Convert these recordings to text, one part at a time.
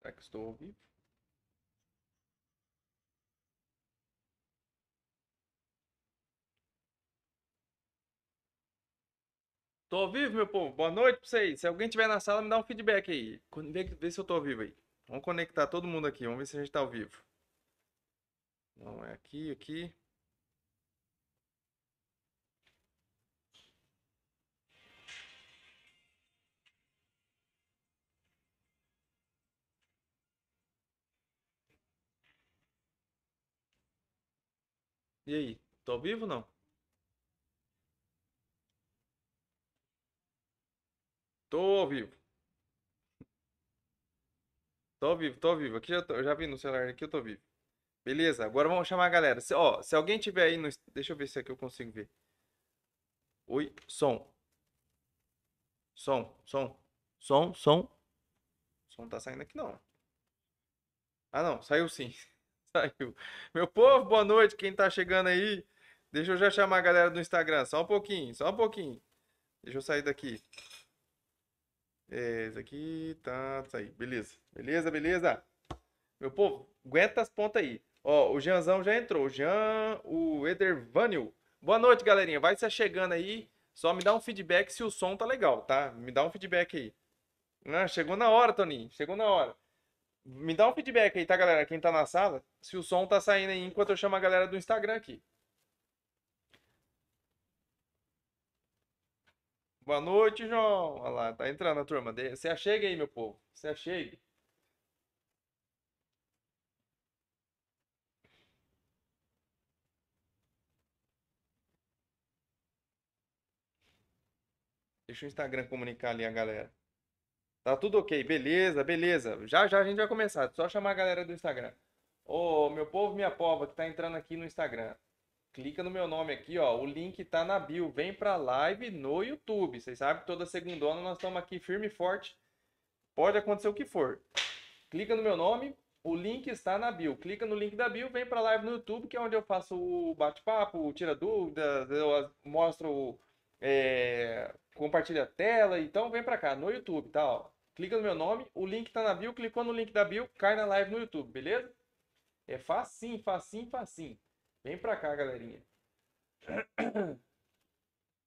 Será que estou ao vivo? Tô ao vivo, meu povo. Boa noite pra vocês. Se alguém tiver na sala, me dá um feedback aí. Vê, se eu tô ao vivo aí. Vamos conectar todo mundo aqui. Vamos ver se a gente tá ao vivo. Não é aqui, aqui. E aí, tô ao vivo ou não? Tô ao vivo. Tô ao vivo, tô ao vivo. Aqui já, tô, já vi no celular aqui, eu tô vivo. Beleza, agora vamos chamar a galera. Se, ó, se alguém tiver aí no. Deixa eu ver se aqui eu consigo ver. Oi, som. Som, som. Som, som. Som tá saindo aqui não. Ah não, saiu sim. Saiu. Meu povo, boa noite. Quem tá chegando aí, deixa eu já chamar a galera do Instagram. Só um pouquinho, só um pouquinho. Deixa eu sair daqui. É, isso aqui tá. Isso tá aí. Beleza. Beleza, beleza. Meu povo, aguenta as pontas aí. Ó, o Jeanzão já entrou. O Jean, o Edervânio. Boa noite, galerinha. Vai se chegando aí. Só me dá um feedback se o som tá legal, tá? Me dá um feedback aí. Ah, chegou na hora, Toninho. Chegou na hora. Me dá um feedback aí, tá, galera? Quem tá na sala, se o som tá saindo aí enquanto eu chamo a galera do Instagram aqui. Boa noite, João. Olha lá, tá entrando a turma. Você achega aí, meu povo. Você achega. Deixa o Instagram comunicar ali a galera. Tá tudo ok, beleza, beleza. Já já a gente vai começar. Só chamar a galera do Instagram. Ô, meu povo, minha pova, que tá entrando aqui no Instagram. Clica no meu nome aqui, ó. O link tá na bio. Vem pra live no YouTube. Vocês sabem que toda segundona nós estamos aqui firme e forte. Pode acontecer o que for. Clica no meu nome, o link está na bio. Clica no link da bio, vem para live no YouTube, que é onde eu faço o bate-papo, tira dúvidas, eu mostro é, compartilha a tela. Então vem para cá, no YouTube, tá? Ó. Clica no meu nome, o link tá na bio, clicou no link da bio, cai na live no YouTube, beleza? É facinho, facinho, facinho. Vem para cá, galerinha.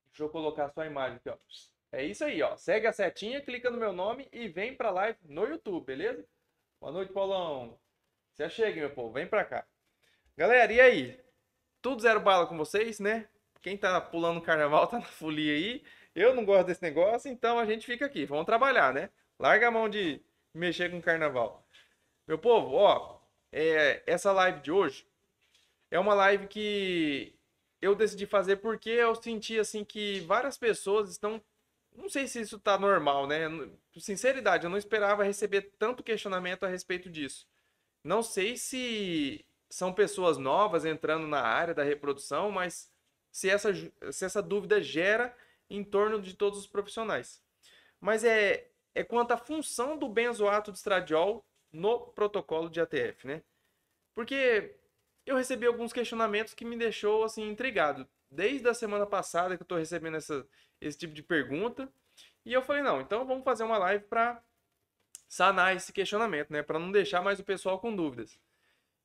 Deixa eu colocar a sua imagem aqui, ó. É isso aí, ó. Segue a setinha, clica no meu nome e vem pra live no YouTube, beleza? Boa noite, Paulão. Você chega, meu povo. Vem pra cá. Galera, e aí? Tudo zero bala com vocês, né? Quem tá pulando carnaval tá na folia aí. Eu não gosto desse negócio, então a gente fica aqui. Vamos trabalhar, né? Larga a mão de mexer com carnaval. Meu povo, ó, é, essa live de hoje é uma live que eu decidi fazer porque eu senti assim que várias pessoas estão. Não sei se isso tá normal, né? Sinceridade, eu não esperava receber tanto questionamento a respeito disso. Não sei se são pessoas novas entrando na área da reprodução, mas se essa, se essa dúvida gera em torno de todos os profissionais. Mas é, é quanto à função do benzoato de estradiol no protocolo de ATF, né? Porque eu recebi alguns questionamentos que me deixou assim intrigado. Desde a semana passada que eu estou recebendo essa, esse tipo de pergunta, e eu falei, não, então vamos fazer uma live para sanar esse questionamento, né, para não deixar mais o pessoal com dúvidas.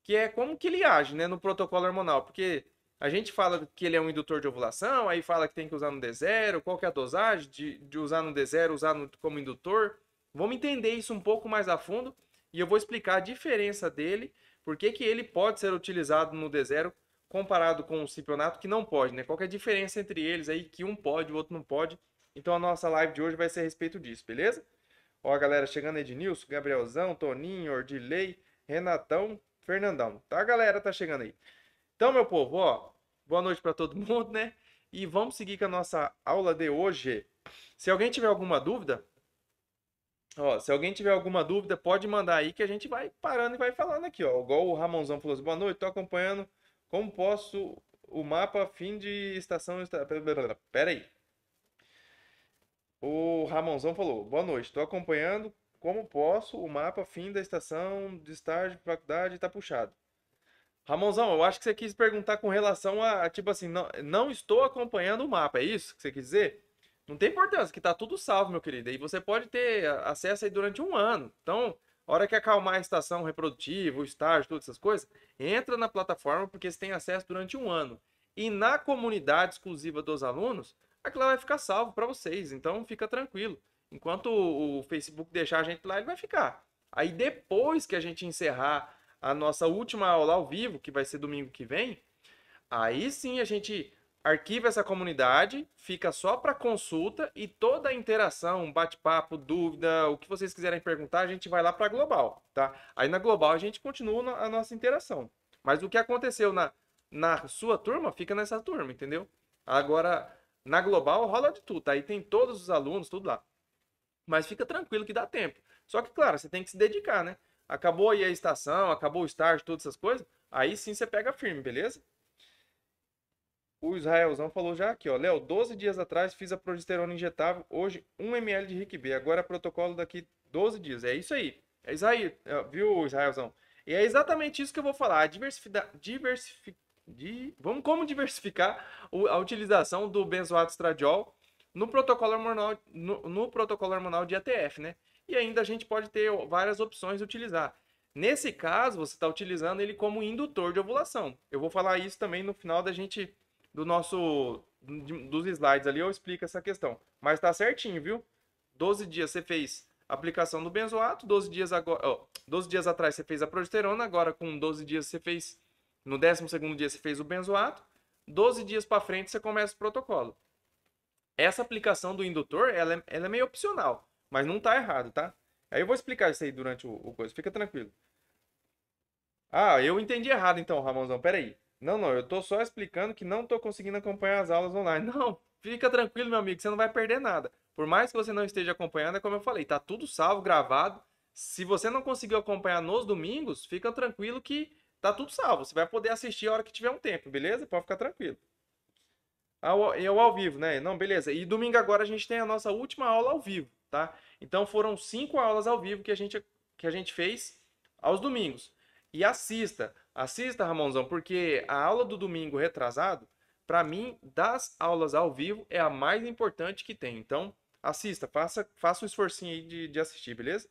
Que é como que ele age, né, no protocolo hormonal, porque a gente fala que ele é um indutor de ovulação, aí fala que tem que usar no D0, qual que é a dosagem de, de usar no D0, usar no, como indutor. Vamos entender isso um pouco mais a fundo e eu vou explicar a diferença dele, por que ele pode ser utilizado no D0 comparado com o cipionato que não pode, né? Qual é a diferença entre eles aí, que um pode, o outro não pode. Então a nossa live de hoje vai ser a respeito disso, beleza? Ó, a galera, chegando Ednilson, Gabrielzão, Toninho, Ordilei, Renatão, Fernandão. Tá, galera tá chegando aí. Então, meu povo, ó, boa noite para todo mundo, né? E vamos seguir com a nossa aula de hoje. Se alguém tiver alguma dúvida, ó, se alguém tiver alguma dúvida, pode mandar aí que a gente vai parando e vai falando aqui, ó. Igual o Ramonzão falou assim, boa noite, tô acompanhando como posso o mapa fim de estação... Pera aí. O Ramonzão falou, boa noite, tô acompanhando como posso o mapa fim da estação de estágio de faculdade tá puxado. Ramonzão, eu acho que você quis perguntar com relação a, a tipo assim, não, não estou acompanhando o mapa, é isso que você quis dizer? Não tem importância, que tá tudo salvo, meu querido. E você pode ter acesso aí durante um ano. Então, hora que acalmar a estação reprodutiva, o estágio, todas essas coisas, entra na plataforma porque você tem acesso durante um ano. E na comunidade exclusiva dos alunos, aquilo vai ficar salvo para vocês. Então, fica tranquilo. Enquanto o Facebook deixar a gente lá, ele vai ficar. Aí depois que a gente encerrar a nossa última aula ao vivo, que vai ser domingo que vem, aí sim a gente arquiva essa comunidade, fica só para consulta e toda a interação, bate-papo, dúvida, o que vocês quiserem perguntar, a gente vai lá para global, tá? Aí na global a gente continua a nossa interação. Mas o que aconteceu na, na sua turma, fica nessa turma, entendeu? Agora, na global rola de tudo, tá? aí tem todos os alunos, tudo lá. Mas fica tranquilo que dá tempo. Só que, claro, você tem que se dedicar, né? acabou aí a estação, acabou o estágio, todas essas coisas, aí sim você pega firme, beleza? O Israelzão falou já aqui, ó. Léo, 12 dias atrás fiz a progesterona injetável, hoje 1 ml de Rick B. Agora é protocolo daqui 12 dias. É isso aí. É isso aí, é, viu, Israelzão? E é exatamente isso que eu vou falar. Diversificar. Diversifi... Di... Vamos como diversificar a utilização do benzoato estradiol no protocolo hormonal, no, no protocolo hormonal de ATF, né? e ainda a gente pode ter várias opções de utilizar. Nesse caso, você está utilizando ele como indutor de ovulação. Eu vou falar isso também no final da gente do nosso dos slides ali, eu explico essa questão. Mas está certinho, viu? 12 dias você fez a aplicação do benzoato, 12 dias agora, ó, 12 dias atrás você fez a progesterona, agora com 12 dias você fez no 12º dia você fez o benzoato, 12 dias para frente você começa o protocolo. Essa aplicação do indutor, ela é, ela é meio opcional. Mas não tá errado, tá? Aí eu vou explicar isso aí durante o, o coisa. Fica tranquilo. Ah, eu entendi errado então, Ramonzão. Peraí. Não, não, eu tô só explicando que não tô conseguindo acompanhar as aulas online. Não, fica tranquilo, meu amigo, você não vai perder nada. Por mais que você não esteja acompanhando, é como eu falei, tá tudo salvo, gravado. Se você não conseguiu acompanhar nos domingos, fica tranquilo que tá tudo salvo. Você vai poder assistir a hora que tiver um tempo, beleza? Pode ficar tranquilo. Ao, eu ao vivo, né? Não, beleza. E domingo agora a gente tem a nossa última aula ao vivo tá? Então foram cinco aulas ao vivo que a gente, que a gente fez aos domingos. E assista, assista, Ramonzão, porque a aula do domingo retrasado, para mim, das aulas ao vivo, é a mais importante que tem. Então, assista, faça, faça um esforcinho aí de, de assistir, beleza?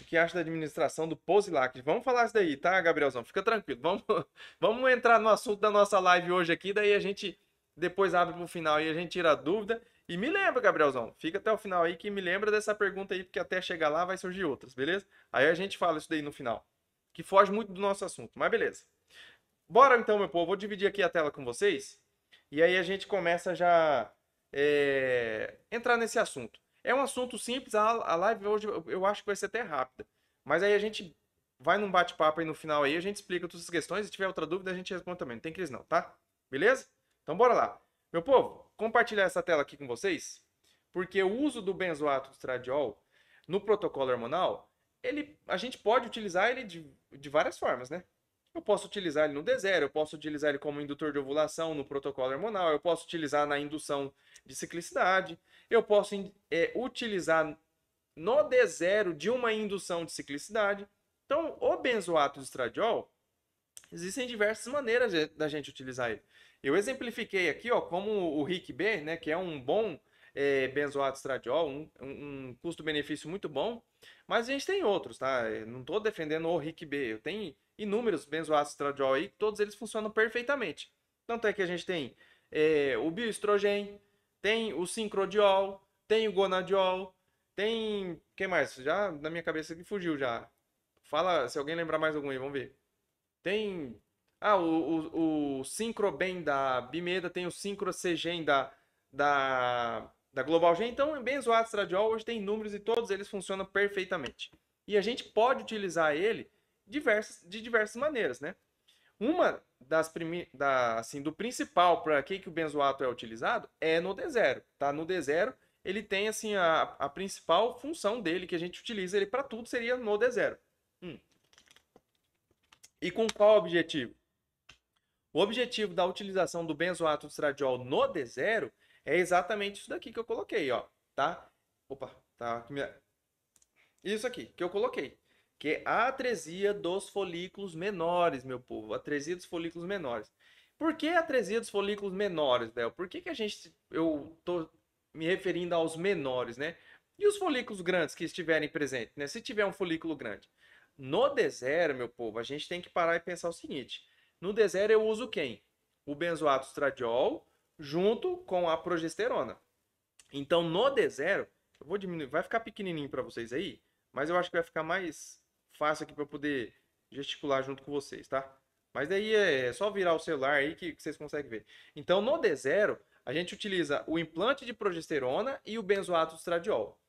O que acha da administração do Posilac? Vamos falar isso daí, tá, Gabrielzão? Fica tranquilo. Vamos, vamos entrar no assunto da nossa live hoje aqui, daí a gente depois abre pro final e a gente tira a dúvida. E me lembra, Gabrielzão, fica até o final aí que me lembra dessa pergunta aí, porque até chegar lá vai surgir outras, beleza? Aí a gente fala isso daí no final, que foge muito do nosso assunto, mas beleza. Bora então, meu povo, vou dividir aqui a tela com vocês e aí a gente começa já é, entrar nesse assunto. É um assunto simples, a live hoje eu acho que vai ser até rápida, mas aí a gente vai num bate-papo aí no final aí, a gente explica todas as questões, se tiver outra dúvida a gente responde também, não tem crise não, tá? Beleza? Então bora lá. Meu povo, compartilhar essa tela aqui com vocês, porque o uso do benzoato de estradiol no protocolo hormonal, ele, a gente pode utilizar ele de, de várias formas, né? Eu posso utilizar ele no D0, eu posso utilizar ele como indutor de ovulação no protocolo hormonal, eu posso utilizar na indução de ciclicidade, eu posso é, utilizar no D0 de uma indução de ciclicidade. Então, o benzoato de estradiol, existem diversas maneiras da gente utilizar ele. Eu exemplifiquei aqui, ó, como o Rick B, né, que é um bom é, benzoato estradiol, um, um custo-benefício muito bom, mas a gente tem outros, tá? Eu não estou defendendo o Rick B, eu tenho inúmeros benzoatos estradiol aí, todos eles funcionam perfeitamente. Tanto é que a gente tem é, o bioestrogen, tem o sincrodiol, tem o gonadiol, tem. Quem mais? Já na minha cabeça que fugiu já. Fala se alguém lembrar mais algum aí, vamos ver. Tem ah, o, o, o da Bimeda tem o Syncro CGEN da, da, da Global Gen. Então, é benzoato estradiol hoje tem números e todos eles funcionam perfeitamente. E a gente pode utilizar ele diversas, de diversas maneiras, né? Uma das primi... da, assim, do principal para que, que o benzoato é utilizado é no D0, tá? No D0 ele tem assim a, a principal função dele que a gente utiliza ele para tudo seria no D0. Hum. E com qual objetivo? O objetivo da utilização do benzoato de estradiol no D0 é exatamente isso daqui que eu coloquei, ó, tá? Opa, tá Isso aqui que eu coloquei, que é a atresia dos folículos menores, meu povo, atresia dos folículos menores. Por que atresia dos folículos menores, Del? Por que, que a gente eu tô me referindo aos menores, né? E os folículos grandes que estiverem presentes, né? Se tiver um folículo grande, no D0, meu povo, a gente tem que parar e pensar o seguinte: no D0 eu uso quem? O benzoato estradiol junto com a progesterona. Então no D0, eu vou diminuir, vai ficar pequenininho para vocês aí, mas eu acho que vai ficar mais fácil aqui para eu poder gesticular junto com vocês, tá? Mas daí é, é só virar o celular aí que, que vocês conseguem ver. Então no D0, a gente utiliza o implante de progesterona e o benzoato estradiol.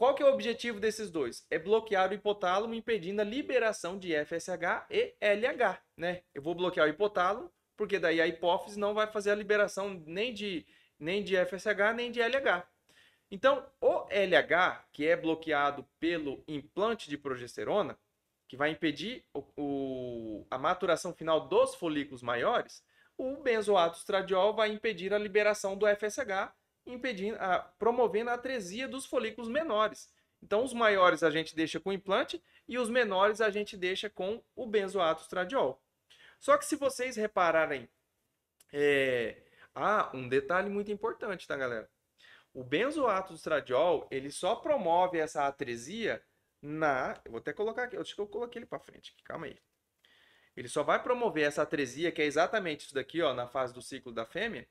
Qual que é o objetivo desses dois? É bloquear o hipotálamo impedindo a liberação de FSH e LH, né? Eu vou bloquear o hipotálamo, porque daí a hipófise não vai fazer a liberação nem de, nem de FSH nem de LH. Então, o LH, que é bloqueado pelo implante de progesterona, que vai impedir o, o, a maturação final dos folículos maiores, o benzoato estradiol vai impedir a liberação do FSH impedindo, a, promovendo a atresia dos folículos menores. Então, os maiores a gente deixa com implante e os menores a gente deixa com o benzoato estradiol. Só que se vocês repararem, é... ah, um detalhe muito importante, tá, galera? O benzoato estradiol ele só promove essa atresia na, eu vou até colocar aqui, eu acho que eu coloquei ele para frente, aqui, calma aí. Ele só vai promover essa atresia, que é exatamente isso daqui, ó, na fase do ciclo da fêmea,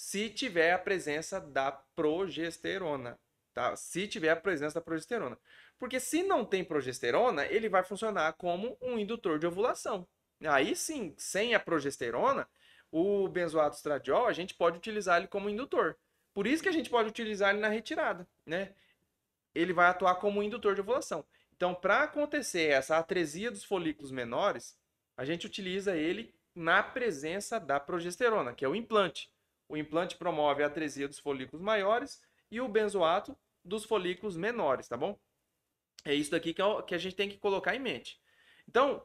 se tiver a presença da progesterona. Tá? Se tiver a presença da progesterona. Porque se não tem progesterona, ele vai funcionar como um indutor de ovulação. Aí sim, sem a progesterona, o benzoato estradiol, a gente pode utilizar ele como indutor. Por isso que a gente pode utilizar ele na retirada, né? Ele vai atuar como indutor de ovulação. Então, para acontecer essa atresia dos folículos menores, a gente utiliza ele na presença da progesterona, que é o implante. O implante promove a atresia dos folículos maiores e o benzoato dos folículos menores, tá bom? É isso daqui é que, a gente tem que colocar em mente. Então,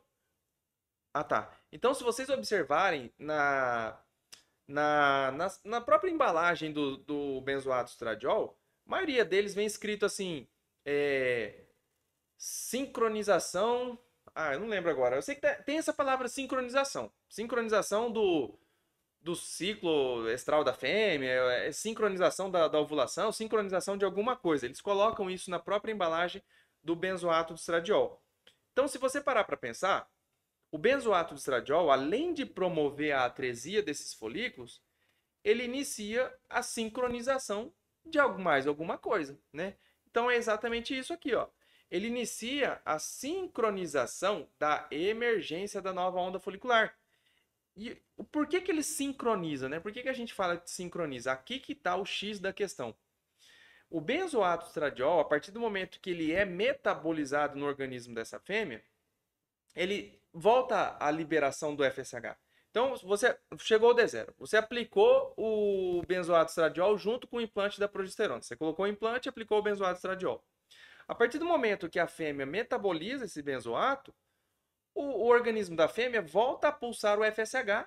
ah tá. Então, se vocês observarem na, na, na, na própria embalagem do, do benzoato estradiol, a maioria deles vem escrito assim: é, sincronização. Ah, eu não lembro agora. Eu sei que tem essa palavra sincronização. Sincronização do, do ciclo estral da fêmea, é sincronização da, da, ovulação, sincronização de alguma coisa. Eles colocam isso na própria embalagem do benzoato de estradiol. Então, se você parar para pensar, o benzoato de estradiol, além de promover a atresia desses folículos, ele inicia a sincronização de mais alguma coisa, né? Então é exatamente isso aqui, ó. Ele inicia a sincronização da emergência da nova onda folicular. E por que, que ele sincroniza, né? Por que, que a gente fala de sincroniza? Aqui que está o X da questão. O benzoato estradiol, a partir do momento que ele é metabolizado no organismo dessa fêmea, ele volta à liberação do FSH. Então, você chegou ao D0, você aplicou o benzoato estradiol junto com o implante da progesterona. Você colocou o implante e aplicou o benzoato estradiol. A partir do momento que a fêmea metaboliza esse benzoato, o, o organismo da fêmea volta a pulsar o FSH,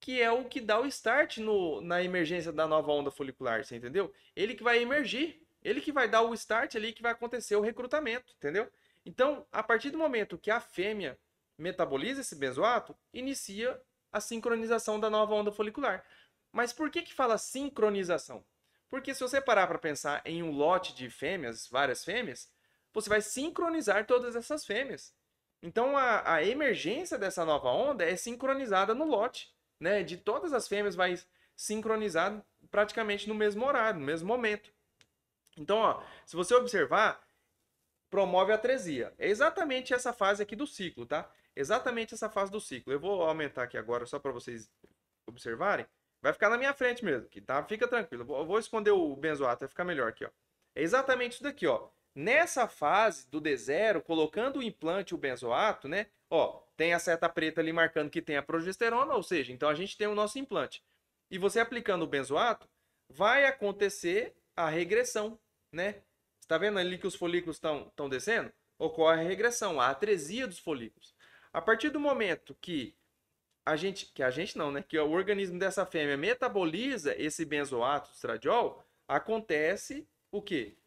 que é o que dá o start no, na emergência da nova onda folicular, você entendeu? Ele que vai emergir, ele que vai dar o start ali que vai acontecer o recrutamento, entendeu? Então, a partir do momento que a fêmea metaboliza esse benzoato, inicia a sincronização da nova onda folicular. Mas por que que fala sincronização? Porque se você parar para pensar em um lote de fêmeas, várias fêmeas, você vai sincronizar todas essas fêmeas. Então a, a emergência dessa nova onda é sincronizada no lote, né? De todas as fêmeas vai sincronizar praticamente no mesmo horário, no mesmo momento. Então, ó, se você observar, promove a tresia. É exatamente essa fase aqui do ciclo, tá? Exatamente essa fase do ciclo. Eu vou aumentar aqui agora só para vocês observarem. Vai ficar na minha frente mesmo, tá? Fica tranquilo. Eu vou esconder o benzoato, vai ficar melhor aqui, ó. É exatamente isso daqui, ó. Nessa fase do D0, colocando o implante o benzoato, né? Ó, tem a seta preta ali marcando que tem a progesterona, ou seja, então a gente tem o nosso implante. E você aplicando o benzoato, vai acontecer a regressão, né? Está vendo ali que os folículos estão descendo? Ocorre a regressão, a atresia dos folículos. A partir do momento que a gente, que a gente não, né, que o organismo dessa fêmea metaboliza esse benzoato estradiol, acontece o quê?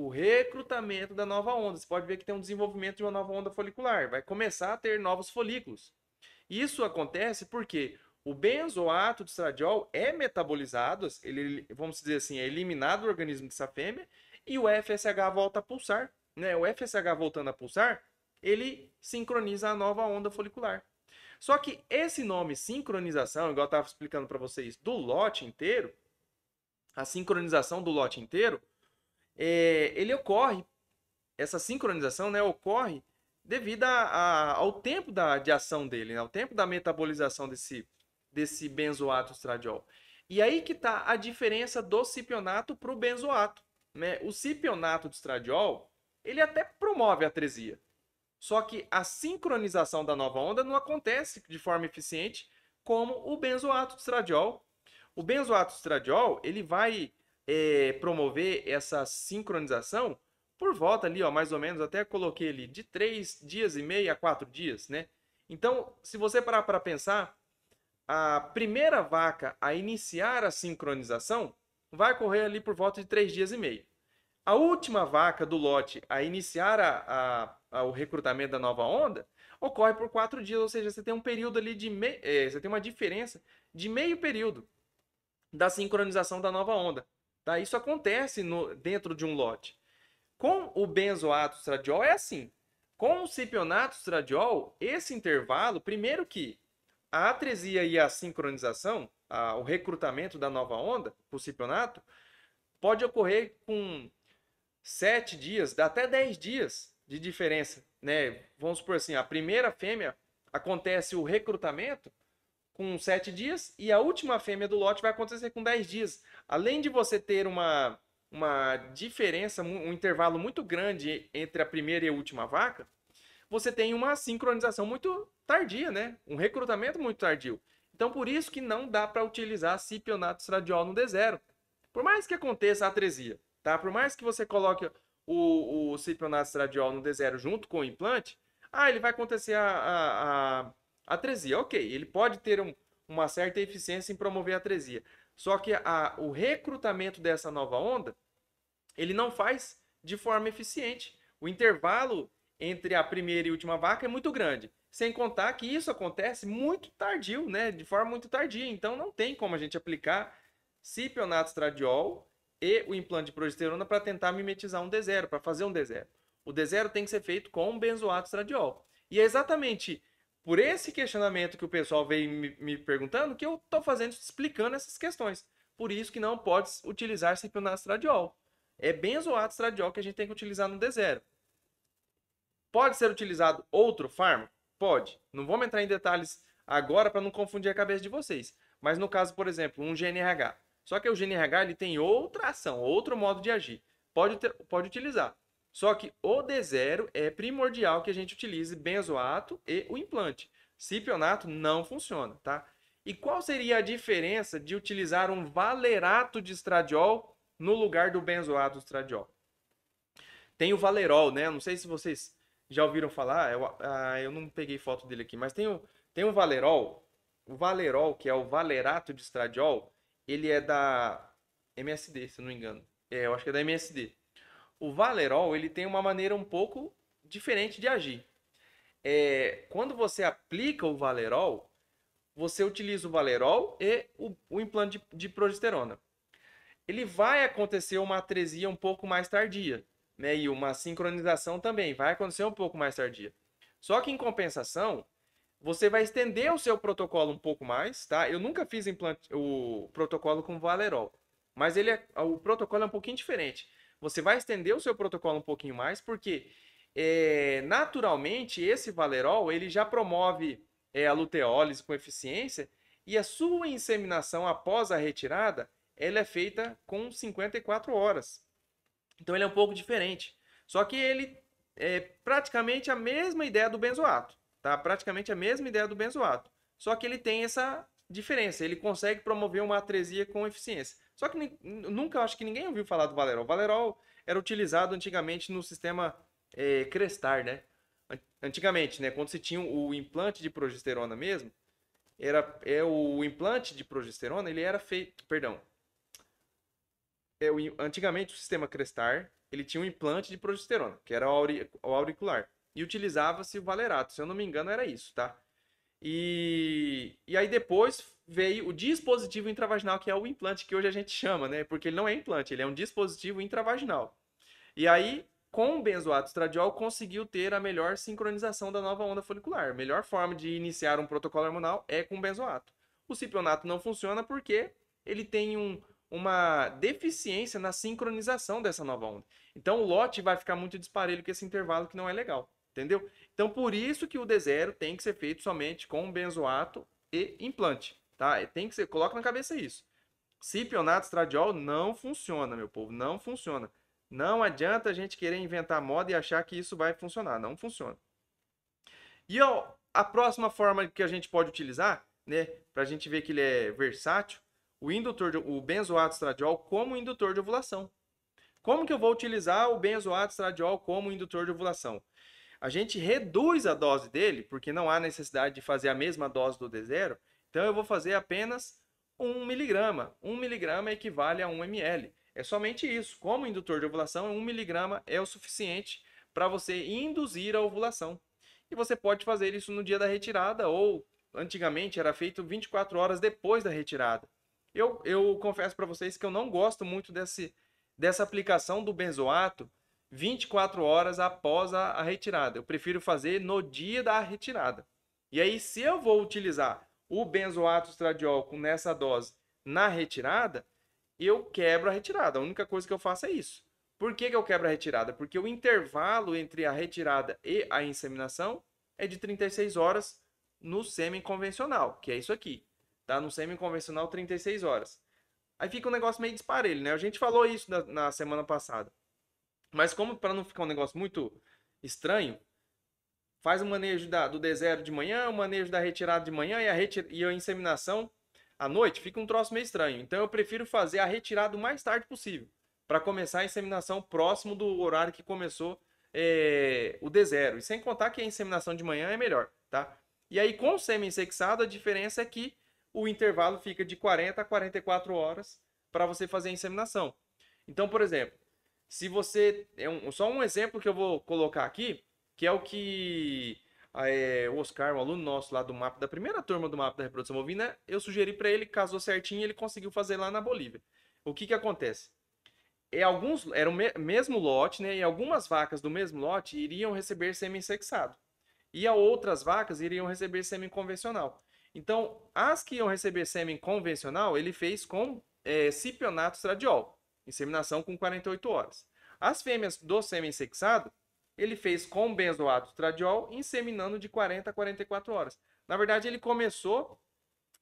o recrutamento da nova onda. Você pode ver que tem um desenvolvimento de uma nova onda folicular. Vai começar a ter novos folículos. Isso acontece porque o benzoato de estradiol é metabolizado, ele, vamos dizer assim, é eliminado do organismo dessa fêmea e o FSH volta a pulsar. Né? O FSH voltando a pulsar, ele sincroniza a nova onda folicular. Só que esse nome sincronização, igual eu estava explicando para vocês, do lote inteiro, a sincronização do lote inteiro, é, ele ocorre, essa sincronização né, ocorre devido a, a, ao tempo da, de ação dele, né, ao tempo da metabolização desse, desse benzoato estradiol. E aí que está a diferença do cipionato para o benzoato. Né? O cipionato de estradiol, ele até promove a atresia, só que a sincronização da nova onda não acontece de forma eficiente como o benzoato de estradiol. O benzoato de estradiol, ele vai é, promover essa sincronização por volta ali, ó, mais ou menos, até coloquei ali, de três dias e meio a quatro dias, né? Então, se você parar para pensar, a primeira vaca a iniciar a sincronização vai correr ali por volta de três dias e meio. A última vaca do lote a iniciar a, a, a, o recrutamento da nova onda ocorre por quatro dias, ou seja, você tem um período ali de é, você tem uma diferença de meio período da sincronização da nova onda. Tá? Isso acontece no, dentro de um lote. Com o benzoato estradiol é assim. Com o cipionato estradiol, esse intervalo, primeiro que a atresia e a sincronização, a, o recrutamento da nova onda para o cipionato, pode ocorrer com 7 dias, até 10 dias de diferença. Né? Vamos supor assim, a primeira fêmea acontece o recrutamento, com 7 dias e a última fêmea do lote vai acontecer com 10 dias. Além de você ter uma, uma diferença, um intervalo muito grande entre a primeira e a última vaca, você tem uma sincronização muito tardia, né? Um recrutamento muito tardio. Então, por isso que não dá para utilizar cipionato estradiol no D0. Por mais que aconteça a atresia, tá? Por mais que você coloque o, o cipionato estradiol no D0 junto com o implante, ah, ele vai acontecer a, a Atresia, ok, ele pode ter um, uma certa eficiência em promover a atresia. Só que a, o recrutamento dessa nova onda, ele não faz de forma eficiente. O intervalo entre a primeira e última vaca é muito grande. Sem contar que isso acontece muito tardio, né? De forma muito tardia. Então não tem como a gente aplicar cipionato estradiol e o implante de progesterona para tentar mimetizar um D0, para fazer um D0. O D0 tem que ser feito com benzoato estradiol. E é exatamente por esse questionamento que o pessoal vem me, me perguntando, que eu estou fazendo, explicando essas questões. Por isso que não pode utilizar cipionastradiol. É benzoato estradiol que a gente tem que utilizar no D0. Pode ser utilizado outro fármaco? Pode. Não vamos entrar em detalhes agora para não confundir a cabeça de vocês. Mas no caso, por exemplo, um GNRH. Só que o GNRH ele tem outra ação, outro modo de agir. Pode, ter, pode utilizar. Só que o D0 é primordial que a gente utilize benzoato e o implante. Cipionato não funciona, tá? E qual seria a diferença de utilizar um valerato de estradiol no lugar do benzoato de estradiol? Tem o valerol, né? Não sei se vocês já ouviram falar, eu, ah, eu não peguei foto dele aqui, mas tem o, tem o valerol. O valerol, que é o valerato de estradiol, ele é da MSD, se não me engano. É, eu acho que é da MSD. O Valerol ele tem uma maneira um pouco diferente de agir. É, quando você aplica o Valerol, você utiliza o Valerol e o, o implante de, de, progesterona. Ele vai acontecer uma atresia um pouco mais tardia, né? E uma sincronização também vai acontecer um pouco mais tardia. Só que em compensação, você vai estender o seu protocolo um pouco mais, tá? Eu nunca fiz implante, o protocolo com Valerol, mas ele é, o protocolo é um pouquinho diferente. Você vai estender o seu protocolo um pouquinho mais, porque é, naturalmente esse valerol ele já promove é, a luteólise com eficiência e a sua inseminação após a retirada ela é feita com 54 horas. Então ele é um pouco diferente. Só que ele é praticamente a mesma ideia do benzoato, tá? Praticamente a mesma ideia do benzoato. Só que ele tem essa diferença, ele consegue promover uma atresia com eficiência. Só que nunca acho que ninguém ouviu falar do Valerol. O Valerol era utilizado antigamente no sistema é, Crestar, né? Antigamente, né? Quando se tinha o implante de progesterona mesmo, era é o implante de progesterona, ele era feito, perdão. É, o, antigamente o sistema Crestar, ele tinha um implante de progesterona, que era o, o auricular, e utilizava-se o valerato, se eu não me engano era isso, tá? E, e aí depois veio o dispositivo intravaginal, que é o implante que hoje a gente chama, né? Porque ele não é implante, ele é um dispositivo intravaginal. E aí, com o benzoato estradiol, conseguiu ter a melhor sincronização da nova onda folicular. A melhor forma de iniciar um protocolo hormonal é com o benzoato. O cipionato não funciona porque ele tem um, uma deficiência na sincronização dessa nova onda. Então, o lote vai ficar muito disparelho com esse intervalo que não é legal. Entendeu? Então, por isso que o D0 tem que ser feito somente com benzoato e implante. Tá? É, tem que ser, coloca na cabeça isso. Cipionato, estradiol não funciona, meu povo, não funciona. Não adianta a gente querer inventar moda e achar que isso vai funcionar, não funciona. E ó, a próxima forma que a gente pode utilizar, né, para a gente ver que ele é versátil, o indutor, de, o benzoato estradiol como indutor de ovulação. Como que eu vou utilizar o benzoato estradiol como indutor de ovulação? A gente reduz a dose dele, porque não há necessidade de fazer a mesma dose do D0, então eu vou fazer apenas 1 miligrama. 1 miligrama equivale a 1 ml. É somente isso. Como indutor de ovulação, 1 miligrama é o suficiente para você induzir a ovulação. E você pode fazer isso no dia da retirada ou antigamente era feito 24 horas depois da retirada. Eu, eu confesso para vocês que eu não gosto muito desse, dessa aplicação do benzoato 24 horas após a, a retirada. Eu prefiro fazer no dia da retirada. E aí, se eu vou utilizar o benzoato estradiol com nessa dose na retirada, eu quebro a retirada. A única coisa que eu faço é isso. Por que, que eu quebro a retirada? Porque o intervalo entre a retirada e a inseminação é de 36 horas no sêmen convencional, que é isso aqui. Tá? No sêmen convencional, 36 horas. Aí fica um negócio meio disparelho, né? A gente falou isso na, na semana passada. Mas como para não ficar um negócio muito estranho, faz o manejo da, do deserto de manhã, o manejo da retirada de manhã e a, retir, e a inseminação à noite, fica um troço meio estranho. Então eu prefiro fazer a retirada o mais tarde possível, para começar a inseminação próximo do horário que começou é, o D0. E sem contar que a inseminação de manhã é melhor, tá? E aí com o sêmen sexado, a diferença é que o intervalo fica de 40 a 44 horas para você fazer a inseminação. Então, por exemplo, se você. É um, só um exemplo que eu vou colocar aqui que é o que é, o Oscar, um aluno nosso lá do mapa, da primeira turma do mapa da reprodução bovina, eu sugeri para ele, casou certinho, ele conseguiu fazer lá na Bolívia. O que que acontece? E é, alguns, era o me, mesmo lote, né? E algumas vacas do mesmo lote iriam receber sêmen sexado. E outras vacas iriam receber sêmen convencional. Então, as que iam receber sêmen convencional, ele fez com é, cipionato estradiol, inseminação com 48 horas. As fêmeas do sêmen sexado, ele fez com benzoato estradiol, inseminando de 40 a 44 horas. Na verdade, ele começou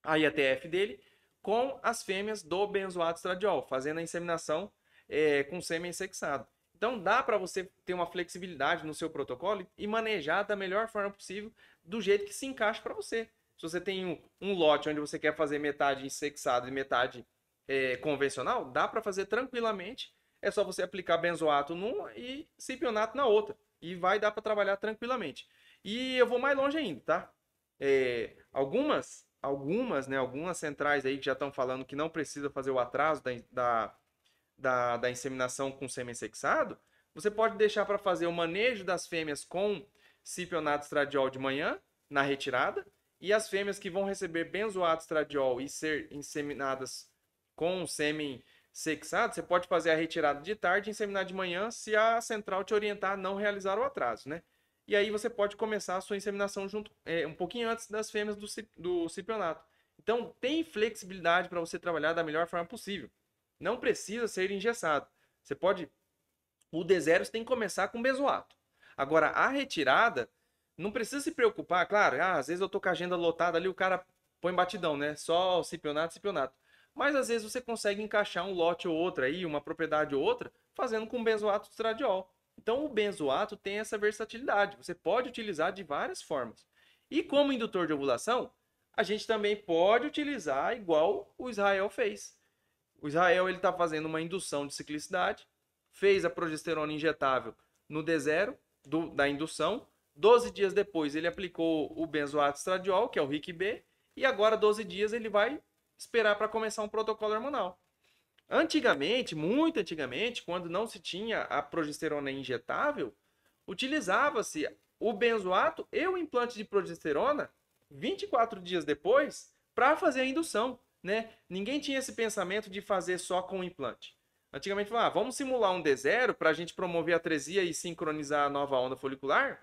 a IATF dele com as fêmeas do benzoato estradiol, fazendo a inseminação é, com sêmen sexado. Então dá para você ter uma flexibilidade no seu protocolo e manejar da melhor forma possível, do jeito que se encaixa para você. Se você tem um, um, lote onde você quer fazer metade sexado e metade é, convencional, dá para fazer tranquilamente. É só você aplicar benzoato numa e cipionato na outra e vai dar para trabalhar tranquilamente. E eu vou mais longe ainda, tá? É, algumas, algumas, né, algumas centrais aí que já estão falando que não precisa fazer o atraso da, da, da, da inseminação com sêmen sexado, você pode deixar para fazer o manejo das fêmeas com cipionato estradiol de manhã, na retirada, e as fêmeas que vão receber benzoato estradiol e ser inseminadas com sêmen sexado, você pode fazer a retirada de tarde e inseminar de manhã se a central te orientar a não realizar o atraso, né? E aí você pode começar a sua inseminação junto é, um pouquinho antes das fêmeas do, do cipionato. Então, tem flexibilidade para você trabalhar da melhor forma possível. Não precisa ser engessado. Você pode... O D0 você tem que começar com besoato Agora, a retirada, não precisa se preocupar. Claro, ah, às vezes eu tô com a agenda lotada ali, o cara põe batidão, né? Só o cipionato, cipionato. Mas às vezes você consegue encaixar um lote ou outro aí, uma propriedade ou outra, fazendo com benzoato de estradiol. Então o benzoato tem essa versatilidade, você pode utilizar de várias formas. E como indutor de ovulação, a gente também pode utilizar igual o Israel fez. O Israel ele está fazendo uma indução de ciclicidade, fez a progesterona injetável no D0 do, da indução. 12 dias depois ele aplicou o benzoato estradiol, que é o RIC-B, e agora 12 dias ele vai esperar para começar um protocolo hormonal. Antigamente, muito antigamente, quando não se tinha a progesterona injetável, utilizava-se o benzoato e o implante de progesterona 24 dias depois para fazer a indução, né? Ninguém tinha esse pensamento de fazer só com o implante. Antigamente falava, ah, vamos simular um D0 para a gente promover a atresia e sincronizar a nova onda folicular.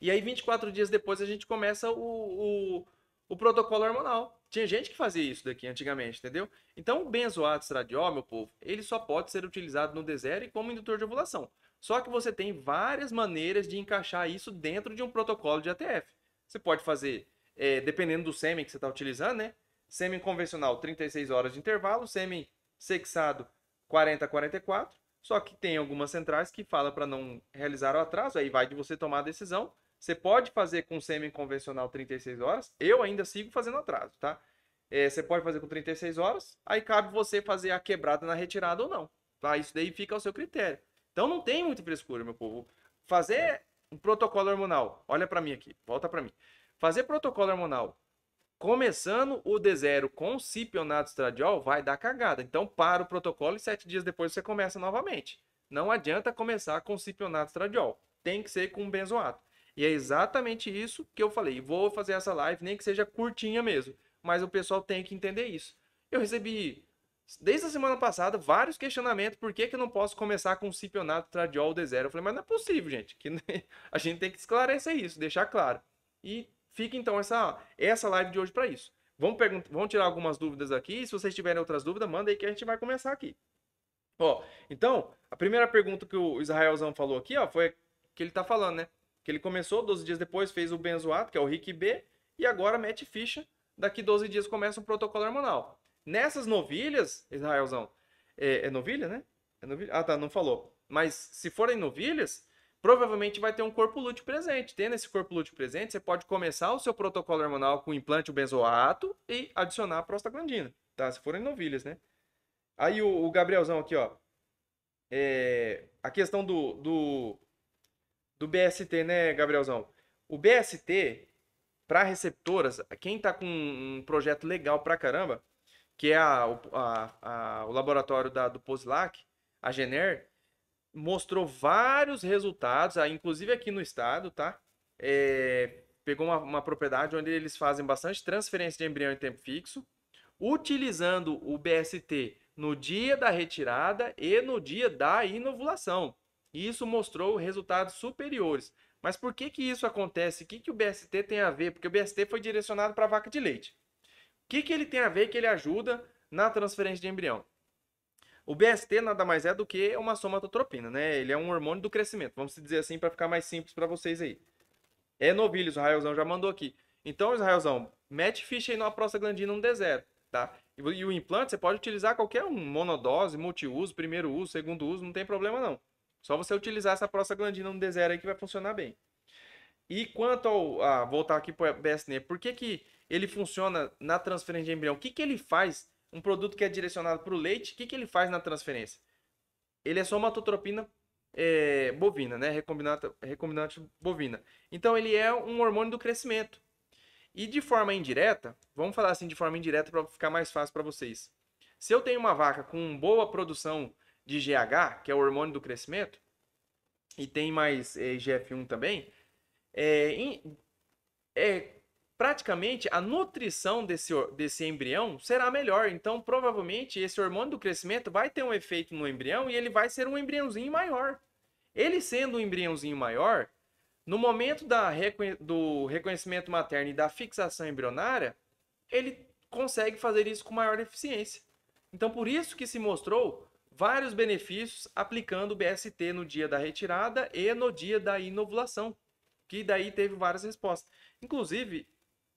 E aí 24 dias depois a gente começa o, o, o protocolo hormonal. Tinha gente que fazia isso daqui antigamente, entendeu? Então, o benzoato estradiol, meu povo, ele só pode ser utilizado no deserto e como indutor de ovulação. Só que você tem várias maneiras de encaixar isso dentro de um protocolo de ATF. Você pode fazer, é, dependendo do sêmen que você está utilizando, né? Sêmen convencional, 36 horas de intervalo. Sêmen sexado, 40 a 44. Só que tem algumas centrais que falam para não realizar o atraso, aí vai de você tomar a decisão. Você pode fazer com sêmen convencional 36 horas. Eu ainda sigo fazendo atraso, tá? É, você pode fazer com 36 horas. Aí cabe você fazer a quebrada na retirada ou não, tá? Isso daí fica ao seu critério. Então não tem muita frescura, meu povo. Fazer um protocolo hormonal. Olha para mim aqui, volta para mim. Fazer protocolo hormonal começando o D0 com cipionato estradiol vai dar cagada. Então para o protocolo e sete dias depois você começa novamente. Não adianta começar com cipionato estradiol. Tem que ser com benzoato. E é exatamente isso que eu falei. Vou fazer essa live, nem que seja curtinha mesmo. Mas o pessoal tem que entender isso. Eu recebi, desde a semana passada, vários questionamentos. Por que, que eu não posso começar com o cipionato tradiol D0? Eu falei, mas não é possível, gente. Que A gente tem que esclarecer isso, deixar claro. E fica então essa, essa live de hoje para isso. Vamos, vamos tirar algumas dúvidas aqui. Se vocês tiverem outras dúvidas, manda aí que a gente vai começar aqui. Ó, então, a primeira pergunta que o Israelzão falou aqui, ó, foi que ele tá falando, né? Que ele começou, 12 dias depois fez o benzoato, que é o RIC B, e agora mete ficha. Daqui 12 dias começa o protocolo hormonal. Nessas novilhas, Israelzão, é, é novilha, né? É novilha? Ah, tá, não falou. Mas se forem novilhas, provavelmente vai ter um corpo lúteo presente. Tendo esse corpo lúteo presente, você pode começar o seu protocolo hormonal com implante o benzoato e adicionar a prostaglandina, tá? Se forem novilhas, né? Aí o, o Gabrielzão aqui, ó. É, a questão do, do, do BST, né, Gabrielzão? O BST, para receptoras, quem está com um projeto legal pra caramba, que é a, a, a, o laboratório da, do POSLAC, a Gener, mostrou vários resultados, ah, inclusive aqui no estado, tá? É, pegou uma, uma propriedade onde eles fazem bastante transferência de embrião em tempo fixo, utilizando o BST no dia da retirada e no dia da inovulação. E isso mostrou resultados superiores. Mas por que, que isso acontece? O que, que o BST tem a ver? Porque o BST foi direcionado para vaca de leite. O que, que ele tem a ver que ele ajuda na transferência de embrião? O BST nada mais é do que uma somatotropina, né? Ele é um hormônio do crescimento, vamos dizer assim, para ficar mais simples para vocês aí. É novilhos, o Raelzão já mandou aqui. Então, Israelzão, mete ficha aí na prostaglandina 1D0, tá? E o implante você pode utilizar qualquer um, monodose, multiuso, primeiro uso, segundo uso, não tem problema não. Só você utilizar essa prostaglandina 1D0 aí que vai funcionar bem. E quanto ao. voltar aqui para o BSN, por que, que ele funciona na transferência de embrião? O que, que ele faz? Um produto que é direcionado para o leite, o que, que ele faz na transferência? Ele é somatotropina é, bovina, né? Recombinante, recombinante bovina. Então, ele é um hormônio do crescimento. E de forma indireta, vamos falar assim de forma indireta para ficar mais fácil para vocês. Se eu tenho uma vaca com boa produção de GH, que é o hormônio do crescimento, e tem mais é, GF1 também, é, é, praticamente a nutrição desse, desse embrião será melhor. Então, provavelmente, esse hormônio do crescimento vai ter um efeito no embrião e ele vai ser um embriãozinho maior. Ele sendo um embriãozinho maior, no momento da, do reconhecimento materno e da fixação embrionária, ele consegue fazer isso com maior eficiência. Então, por isso que se mostrou vários benefícios aplicando o BST no dia da retirada e no dia da inovulação, que daí teve várias respostas. Inclusive,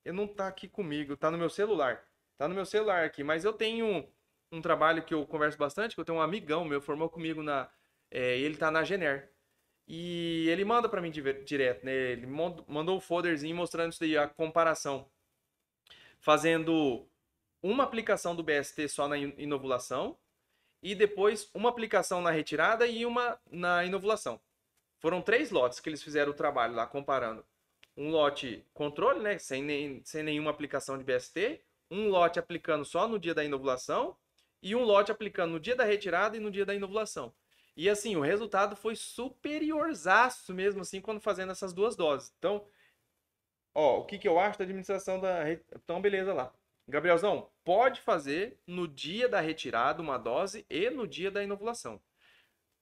eu não tá aqui comigo, tá no meu celular. Tá no meu celular aqui, mas eu tenho um trabalho que eu converso bastante, que eu tenho um amigão meu, formou comigo na. É, ele tá na Gener. E ele manda para mim direto, né? Ele mandou um folderzinho mostrando isso daí, a comparação. Fazendo uma aplicação do BST só na inovulação e depois uma aplicação na retirada e uma na inovulação. Foram três lotes que eles fizeram o trabalho lá, comparando. Um lote controle, né, sem, nem, sem nenhuma aplicação de BST, um lote aplicando só no dia da inovulação e um lote aplicando no dia da retirada e no dia da inovulação. E assim, o resultado foi superiorzaço mesmo assim quando fazendo essas duas doses. Então, ó, o que, que eu acho da administração da... Então, beleza lá. Gabrielzão, pode fazer no dia da retirada uma dose e no dia da inovulação.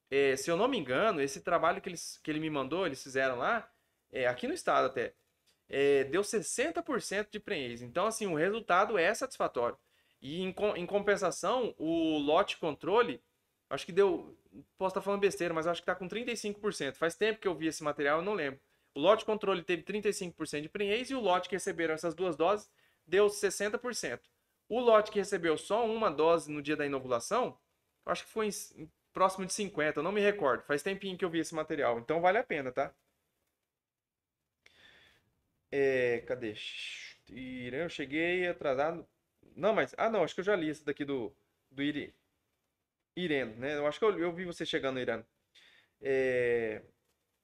É, se eu não me engano, esse trabalho que, eles, que ele me mandou, eles fizeram lá, é, aqui no estado até, é, deu 60% de preenche. Então, assim, o resultado é satisfatório. E em, em, compensação, o lote controle, acho que deu. Posso estar falando besteira, mas acho que está com 35%. Faz tempo que eu vi esse material, eu não lembro. O lote controle teve 35% de preenche e o lote que receberam essas duas doses deu 60%. O lote que recebeu só uma dose no dia da inoculação, acho que foi em, próximo de 50, eu não me recordo. Faz tempinho que eu vi esse material, então vale a pena, tá? É, cadê? Eu cheguei atrasado. Não, mas. Ah, não, acho que eu já li esse daqui do, do Iri, Ireno, né? Eu acho que eu, eu vi você chegando no Irano. É,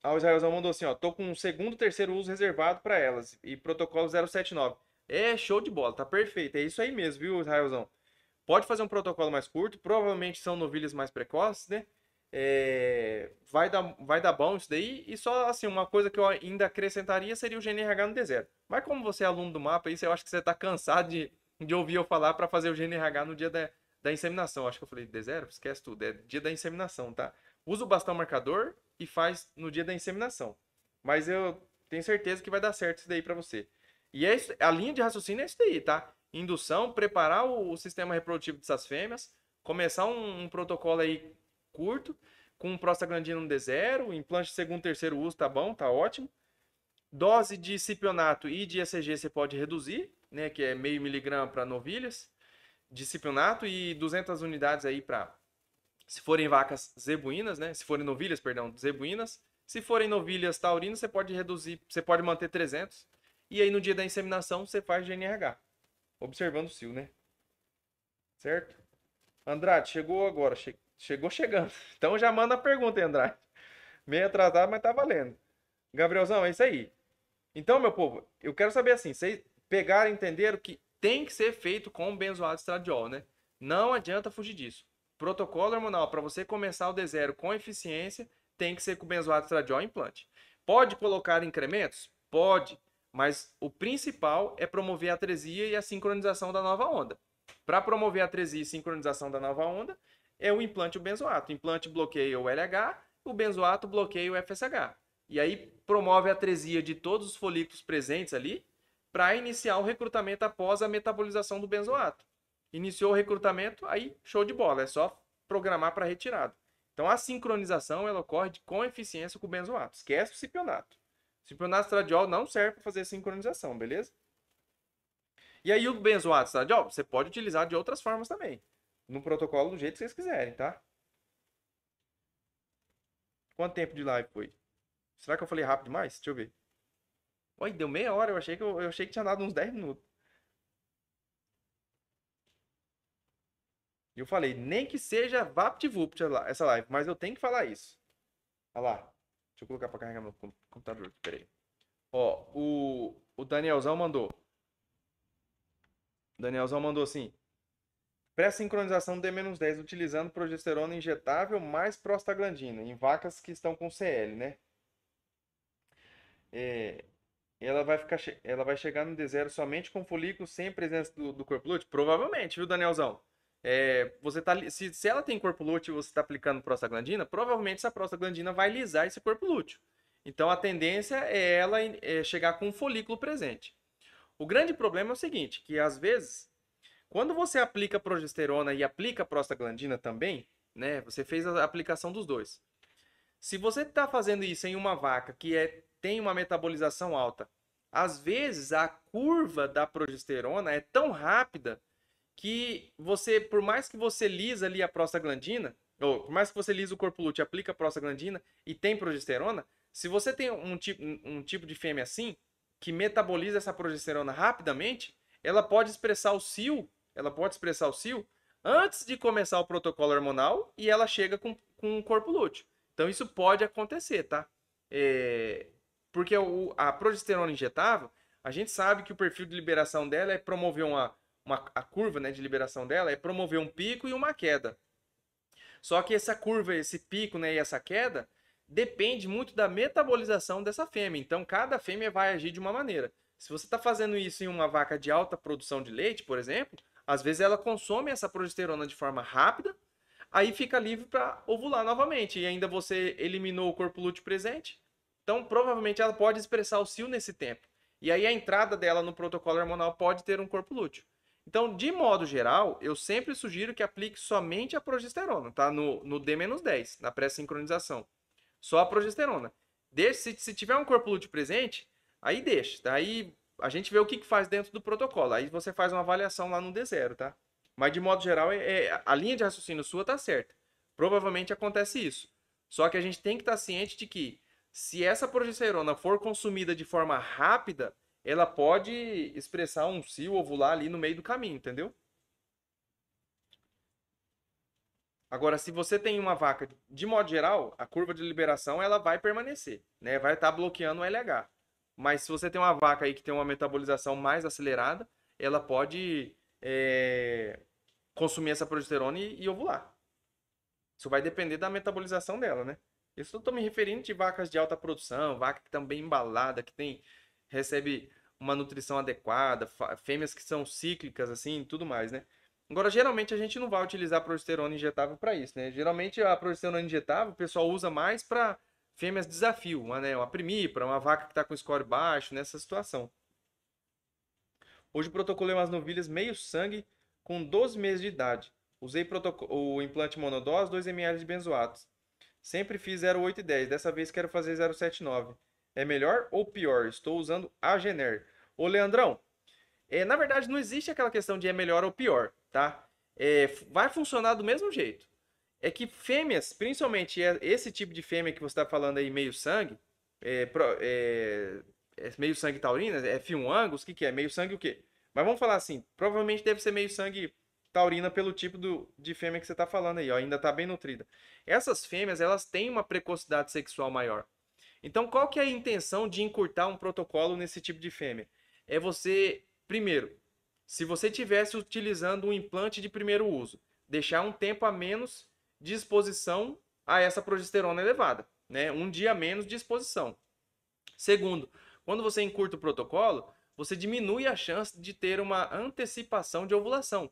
a Israelzão mandou assim: ó, tô com um segundo, terceiro uso reservado para elas e protocolo 079. É show de bola, tá perfeito. É isso aí mesmo, viu, Israelzão? Pode fazer um protocolo mais curto, provavelmente são novilhas mais precoces, né? É, vai, dar, vai dar bom isso daí. E só assim, uma coisa que eu ainda acrescentaria seria o GNRH no deserto. Mas como você é aluno do mapa, isso eu acho que você tá cansado de, de ouvir eu falar para fazer o GNRH no dia da, da inseminação. Acho que eu falei deserto, esquece tudo. É dia da inseminação, tá? Usa o bastão marcador e faz no dia da inseminação. Mas eu tenho certeza que vai dar certo isso daí para você. E é isso, a linha de raciocínio é isso daí, tá? Indução, preparar o, o sistema reprodutivo dessas fêmeas, começar um, um protocolo aí curto, com um prostaglandino D zero, implante segundo, terceiro uso, tá bom, tá ótimo. Dose de cipionato e de ECG você pode reduzir, né, que é meio miligrama para novilhas, de cipionato e 200 unidades aí para, se forem vacas zebuínas, né, se forem novilhas, perdão, zebuínas, se forem novilhas taurinas, você pode reduzir, você pode manter 300 e aí no dia da inseminação você faz GNRH. Observando o cio, né? Certo? Andrade, chegou agora. Che... Chegou chegando. Então já manda a pergunta, hein, Andrade. Meio atrasado, mas tá valendo. Gabrielzão, é isso aí. Então, meu povo, eu quero saber assim, vocês pegaram e entenderam que tem que ser feito com benzoato estradiol, né? Não adianta fugir disso. Protocolo hormonal, para você começar o D0 com eficiência, tem que ser com benzoato estradiol implante. Pode colocar incrementos? Pode. Mas o principal é promover a atresia e a sincronização da nova onda. Para promover a atresia e sincronização da nova onda, é o implante e o benzoato. O implante bloqueia o LH, o benzoato bloqueia o FSH. E aí promove a atresia de todos os folículos presentes ali para iniciar o recrutamento após a metabolização do benzoato. Iniciou o recrutamento, aí show de bola, é só programar para retirada. Então a sincronização ela ocorre com eficiência com o benzoato. Esquece o cipionato. Cipionato estradiol não serve para fazer sincronização, beleza? E aí o benzoato estradiol, você pode utilizar de outras formas também. No protocolo, do jeito que vocês quiserem, tá? Quanto tempo de live foi? Será que eu falei rápido demais? Deixa eu ver. Oi, deu meia hora, eu achei que, eu, eu achei que tinha dado uns 10 minutos. E eu falei, nem que seja VaptVupt essa live, mas eu tenho que falar isso. Olha lá. Deixa eu colocar pra carregar meu computador. Peraí. Ó, o, o Danielzão mandou. O Danielzão mandou assim. Pré-sincronização D-10 utilizando progesterona injetável mais prostaglandina em vacas que estão com CL, né? É, ela vai ficar ela vai chegar no D0 somente com folículo sem presença do, do corpo lúteo? Provavelmente, viu, Danielzão? É, você tá, se, se ela tem corpo lúteo e você está aplicando prostaglandina, provavelmente essa prostaglandina vai lisar esse corpo lúteo. Então a tendência é ela é, chegar com um folículo presente. O grande problema é o seguinte, que às vezes, quando você aplica progesterona e aplica prostaglandina também, né, você fez a aplicação dos dois. Se você está fazendo isso em uma vaca que é, tem uma metabolização alta, às vezes a curva da progesterona é tão rápida que você, por mais que você lisa ali a prostaglandina, ou por mais que você lisa o corpo lúteo, aplica a prostaglandina e tem progesterona, se você tem um tipo, um tipo de fêmea assim, que metaboliza essa progesterona rapidamente, ela pode expressar o cio, ela pode expressar o cio antes de começar o protocolo hormonal e ela chega com, com o corpo lúteo. Então isso pode acontecer, tá? É, porque o, a progesterona injetável, a gente sabe que o perfil de liberação dela é promover uma uma, a curva né, de liberação dela é promover um pico e uma queda. Só que essa curva, esse pico né, e essa queda depende muito da metabolização dessa fêmea. Então, cada fêmea vai agir de uma maneira. Se você está fazendo isso em uma vaca de alta produção de leite, por exemplo, às vezes ela consome essa progesterona de forma rápida, aí fica livre para ovular novamente. E ainda você eliminou o corpo lúteo presente. Então, provavelmente ela pode expressar o cio nesse tempo. E aí a entrada dela no protocolo hormonal pode ter um corpo lúteo. Então, de modo geral, eu sempre sugiro que aplique somente a progesterona, tá? No, no D-10, na pré-sincronização. Só a progesterona. Deixa, se, se tiver um corpo lute presente, aí deixa. Tá? a gente vê o que, que faz dentro do protocolo. Aí você faz uma avaliação lá no D0, tá? Mas de modo geral, é, é, a linha de raciocínio sua tá certa. Provavelmente acontece isso. Só que a gente tem que estar tá ciente de que se essa progesterona for consumida de forma rápida, ela pode expressar um cio ovular ali no meio do caminho, entendeu? Agora, se você tem uma vaca, de modo geral, a curva de liberação ela vai permanecer, né? Vai estar tá bloqueando o LH. Mas se você tem uma vaca aí que tem uma metabolização mais acelerada, ela pode é, consumir essa progesterona e, e ovular. Isso vai depender da metabolização dela, né? eu estou me referindo de vacas de alta produção, vaca que também tá embalada, que tem recebe uma nutrição adequada, fêmeas que são cíclicas, assim, tudo mais, né? Agora, geralmente a gente não vai utilizar progesterona injetável para isso, né? Geralmente a progesterona injetável o pessoal usa mais para fêmeas desafio, uma, né, uma primípara, uma vaca que está com score baixo, nessa situação. Hoje protocolei umas novilhas meio sangue com 12 meses de idade. Usei o implante monodose, 2 ml de benzoatos. Sempre fiz 0,8 e 10. Dessa vez quero fazer 0,79. É melhor ou pior? Estou usando a Gener. Ô, Leandrão, é, na verdade não existe aquela questão de é melhor ou pior, tá? É, vai funcionar do mesmo jeito. É que fêmeas, principalmente é, esse tipo de fêmea que você está falando aí, meio sangue, é, é, é, meio sangue taurina, é F1 Angus, o que, que é? Meio sangue o quê? Mas vamos falar assim, provavelmente deve ser meio sangue taurina pelo tipo do, de fêmea que você está falando aí, ó, ainda está bem nutrida. Essas fêmeas, elas têm uma precocidade sexual maior. Então, qual que é a intenção de encurtar um protocolo nesse tipo de fêmea? É você, primeiro, se você tivesse utilizando um implante de primeiro uso, deixar um tempo a menos de exposição a essa progesterona elevada, né? Um dia a menos de exposição. Segundo, quando você encurta o protocolo, você diminui a chance de ter uma antecipação de ovulação.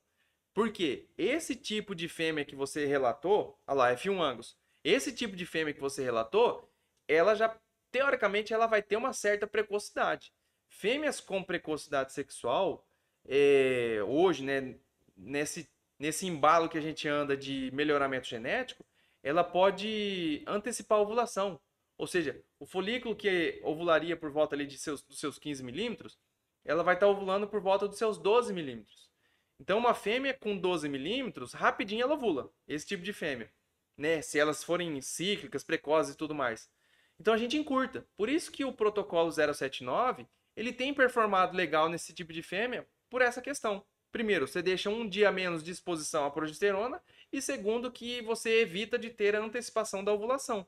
Porque esse tipo de fêmea que você relatou, olha lá, F1 Angus, esse tipo de fêmea que você relatou, ela já, teoricamente, ela vai ter uma certa precocidade. Fêmeas com precocidade sexual, é, hoje, né, nesse, nesse embalo que a gente anda de melhoramento genético, ela pode antecipar a ovulação. Ou seja, o folículo que ovularia por volta ali de seus, dos seus 15 milímetros, ela vai estar tá ovulando por volta dos seus 12 milímetros. Então, uma fêmea com 12 milímetros, rapidinho ela ovula, esse tipo de fêmea. Né? Se elas forem cíclicas, precoces e tudo mais. Então a gente encurta. Por isso que o protocolo 079 ele tem performado legal nesse tipo de fêmea por essa questão. Primeiro, você deixa um dia menos de exposição à progesterona e segundo que você evita de ter a antecipação da ovulação.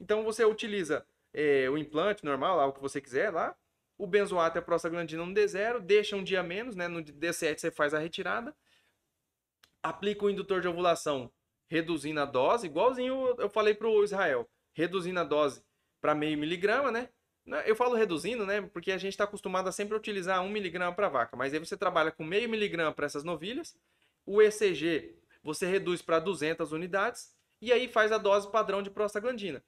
Então você utiliza é, o implante normal, lá, o que você quiser lá, o benzoato e a prostaglandina no D0, deixa um dia menos, né? No D7 você faz a retirada, aplica o indutor de ovulação reduzindo a dose, igualzinho eu falei para o Israel, reduzindo a dose para meio miligrama, né? Eu falo reduzindo, né? Porque a gente está acostumado a sempre utilizar um miligrama para vaca, mas aí você trabalha com meio miligrama para essas novilhas, o ECG você reduz para 200 unidades e aí faz a dose padrão de prostaglandina.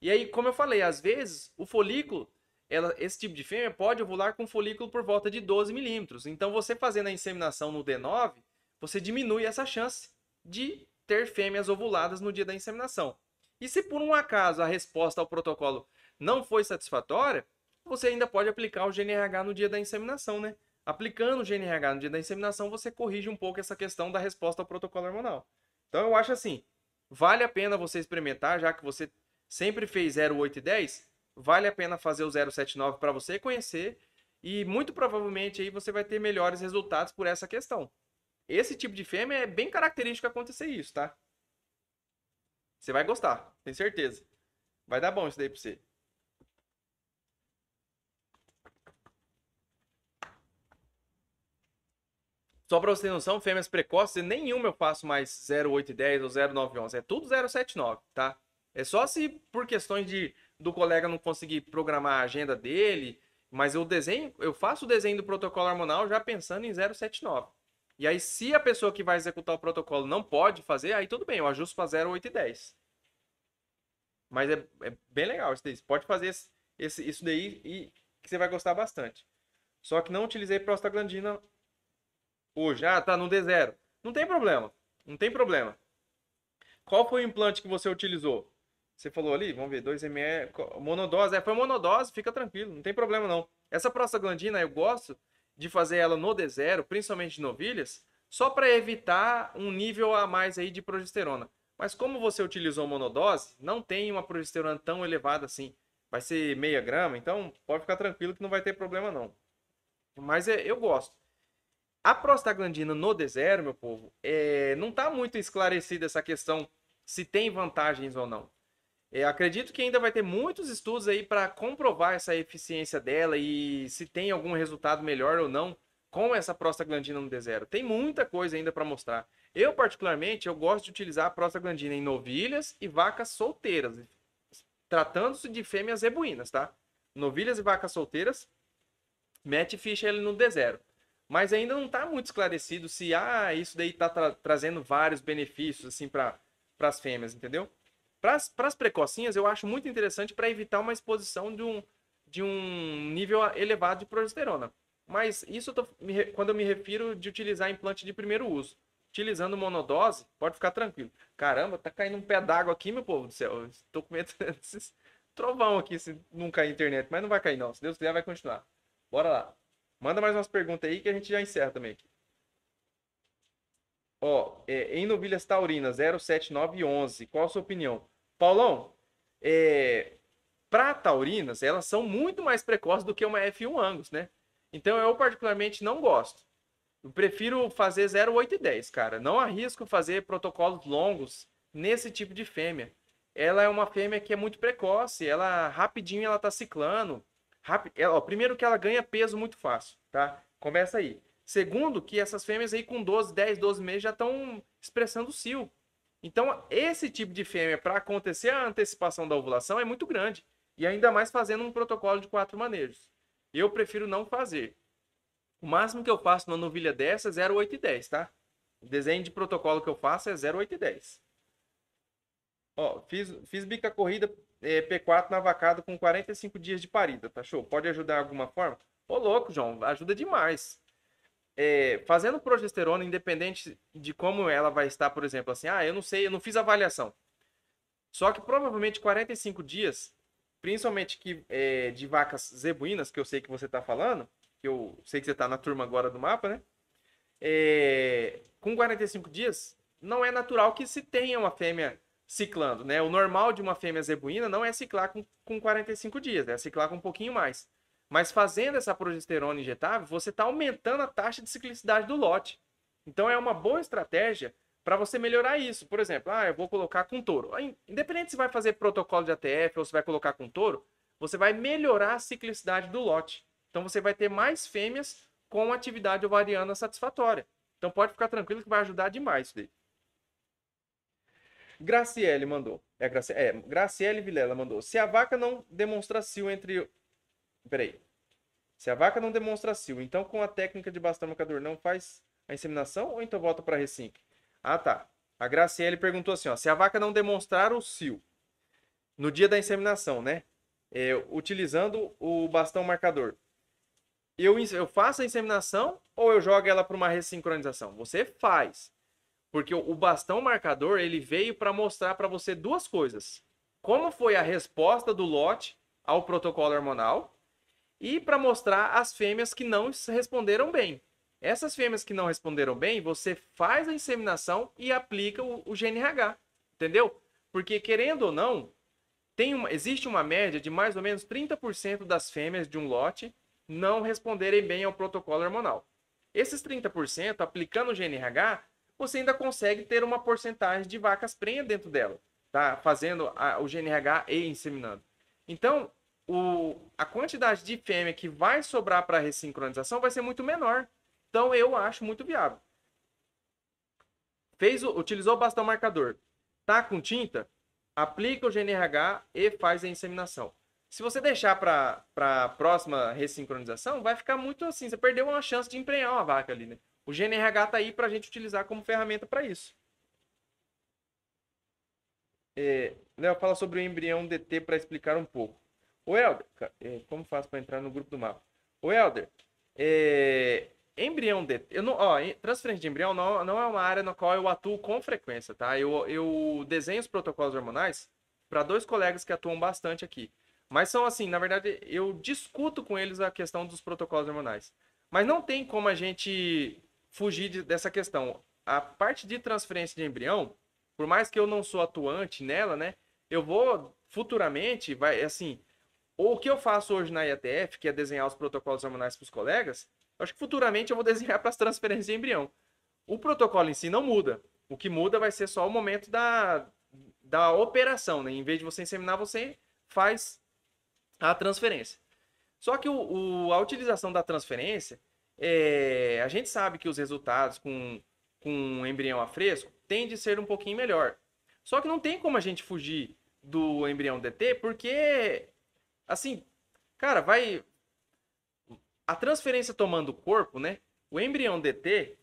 E aí, como eu falei, às vezes o folículo, ela, esse tipo de fêmea pode ovular com folículo por volta de 12 milímetros. Então, você fazendo a inseminação no D9, você diminui essa chance de ter fêmeas ovuladas no dia da inseminação. E se por um acaso a resposta ao protocolo não foi satisfatória, você ainda pode aplicar o GNRH no dia da inseminação, né? Aplicando o GNRH no dia da inseminação, você corrige um pouco essa questão da resposta ao protocolo hormonal. Então eu acho assim, vale a pena você experimentar, já que você sempre fez 08 e 10, vale a pena fazer o 079 para você conhecer e muito provavelmente aí você vai ter melhores resultados por essa questão. Esse tipo de fêmea é bem característico acontecer isso, tá? Você vai gostar, tenho certeza. Vai dar bom isso daí pra você. Só pra você ter noção, fêmeas precoces, nenhuma eu faço mais 0810 ou 0911. É tudo 079, tá? É só se por questões de do colega não conseguir programar a agenda dele, mas eu desenho, eu faço o desenho do protocolo hormonal já pensando em 079. E aí, se a pessoa que vai executar o protocolo não pode fazer, aí tudo bem, eu ajusto para 0, 8 e 10. Mas é, é bem legal isso daí. Você pode fazer esse, esse, isso daí e que você vai gostar bastante. Só que não utilizei prostaglandina hoje. Ah, tá no D0. Não tem problema. Não tem problema. Qual foi o implante que você utilizou? Você falou ali, vamos ver, 2 ml, monodose. É, foi monodose, fica tranquilo, não tem problema não. Essa prostaglandina eu gosto de fazer ela no D0, principalmente de novilhas, só para evitar um nível a mais aí de progesterona. Mas como você utilizou monodose, não tem uma progesterona tão elevada assim. Vai ser meia grama, então pode ficar tranquilo que não vai ter problema não. Mas é, eu gosto. A prostaglandina no D0, meu povo, é, não está muito esclarecida essa questão se tem vantagens ou não. Eu é, acredito que ainda vai ter muitos estudos aí para comprovar essa eficiência dela e se tem algum resultado melhor ou não com essa prostaglandina no D0. Tem muita coisa ainda para mostrar. Eu, particularmente, eu gosto de utilizar a prostaglandina em novilhas e vacas solteiras, tratando-se de fêmeas ebuínas, tá? Novilhas e vacas solteiras, mete ficha ele no D0. Mas ainda não está muito esclarecido se ah, isso daí está tra trazendo vários benefícios assim para as fêmeas, entendeu? Para as precocinhas, eu acho muito interessante para evitar uma exposição de um, de um nível elevado de progesterona. Mas isso eu tô, me, quando eu me refiro de utilizar implante de primeiro uso. Utilizando monodose, pode ficar tranquilo. Caramba, tá caindo um pé d'água aqui, meu povo do céu. Estou com medo desses trovão aqui se não cair internet. Mas não vai cair, não. Se Deus quiser, vai continuar. Bora lá. Manda mais umas perguntas aí que a gente já encerra também aqui. Ó, é, em novilhas taurinas, 07911. Qual a sua opinião? Paulão, é, para taurinas, elas são muito mais precoces do que uma F1 Angus, né? Então eu particularmente não gosto. Eu prefiro fazer 0810, cara. Não arrisco fazer protocolos longos nesse tipo de fêmea. Ela é uma fêmea que é muito precoce, ela rapidinho ela tá ciclando. Ela, ó, primeiro que ela ganha peso muito fácil, tá? Começa aí. Segundo, que essas fêmeas aí com 12, 10, 12 meses já estão expressando cio. Então, esse tipo de fêmea, para acontecer a antecipação da ovulação, é muito grande. E ainda mais fazendo um protocolo de quatro manejos. Eu prefiro não fazer. O máximo que eu faço numa novilha dessa é 0,8 e 10, tá? O desenho de protocolo que eu faço é 0,8 e 10. Ó, fiz, fiz bica corrida é, P4 na vacada com 45 dias de parida, tá show? Pode ajudar de alguma forma? Ô, louco, João, ajuda demais é, fazendo progesterona, independente de como ela vai estar, por exemplo, assim, ah, eu não sei, eu não fiz avaliação. Só que provavelmente 45 dias, principalmente que, é, de vacas zebuínas, que eu sei que você está falando, que eu sei que você está na turma agora do mapa, né? É, com 45 dias, não é natural que se tenha uma fêmea ciclando, né? O normal de uma fêmea zebuína não é ciclar com, com 45 dias, é ciclar com um pouquinho mais. Mas fazendo essa progesterona injetável, você está aumentando a taxa de ciclicidade do lote. Então é uma boa estratégia para você melhorar isso. Por exemplo, ah, eu vou colocar com touro. Independente se vai fazer protocolo de ATF ou se vai colocar com touro, você vai melhorar a ciclicidade do lote. Então você vai ter mais fêmeas com atividade ovariana satisfatória. Então pode ficar tranquilo que vai ajudar demais isso daí. Graciele mandou. É, Graciele, é, Graciele Vilela mandou. Se a vaca não demonstra cio entre Peraí. Se a vaca não demonstra cio, então com a técnica de bastão marcador não faz a inseminação ou então volta para r Ah, tá. A Graciele perguntou assim, ó, se a vaca não demonstrar o cio no dia da inseminação, né? É, utilizando o bastão marcador. Eu, eu faço a inseminação ou eu jogo ela para uma ressincronização? Você faz. Porque o bastão marcador, ele veio para mostrar para você duas coisas. Como foi a resposta do lote ao protocolo hormonal e para mostrar as fêmeas que não responderam bem. Essas fêmeas que não responderam bem, você faz a inseminação e aplica o, o GNRH, entendeu? Porque querendo ou não, tem uma, existe uma média de mais ou menos 30% das fêmeas de um lote não responderem bem ao protocolo hormonal. Esses 30%, aplicando o GNRH, você ainda consegue ter uma porcentagem de vacas prenha dentro dela, tá? Fazendo a, o GNRH e inseminando. Então, o, a quantidade de fêmea que vai sobrar para ressincronização vai ser muito menor. Então eu acho muito viável. Fez o, utilizou o bastão marcador, tá com tinta, aplica o GNRH e faz a inseminação. Se você deixar para a próxima ressincronização, vai ficar muito assim. Você perdeu uma chance de emprenhar uma vaca ali, né? O GNRH tá aí para a gente utilizar como ferramenta para isso. É, Léo, fala sobre o embrião DT para explicar um pouco. O Helder, eh, como faço para entrar no grupo do mapa? O Helder, é, embrião de, eu não, ó, transferência de embrião não, não é uma área na qual eu atuo com frequência, tá? Eu, eu desenho os protocolos hormonais para dois colegas que atuam bastante aqui. Mas são assim, na verdade, eu discuto com eles a questão dos protocolos hormonais. Mas não tem como a gente fugir de, dessa questão. A parte de transferência de embrião, por mais que eu não sou atuante nela, né? Eu vou futuramente, vai assim, ou o que eu faço hoje na IATF, que é desenhar os protocolos hormonais para os colegas, acho que futuramente eu vou desenhar para as transferências de embrião. O protocolo em si não muda. O que muda vai ser só o momento da, da operação, né? Em vez de você inseminar, você faz a transferência. Só que o, o a utilização da transferência, é, a gente sabe que os resultados com, com um embrião a fresco tende a ser um pouquinho melhor. Só que não tem como a gente fugir do embrião DT, porque Assim, cara, vai. A transferência tomando o corpo, né? O embrião DT,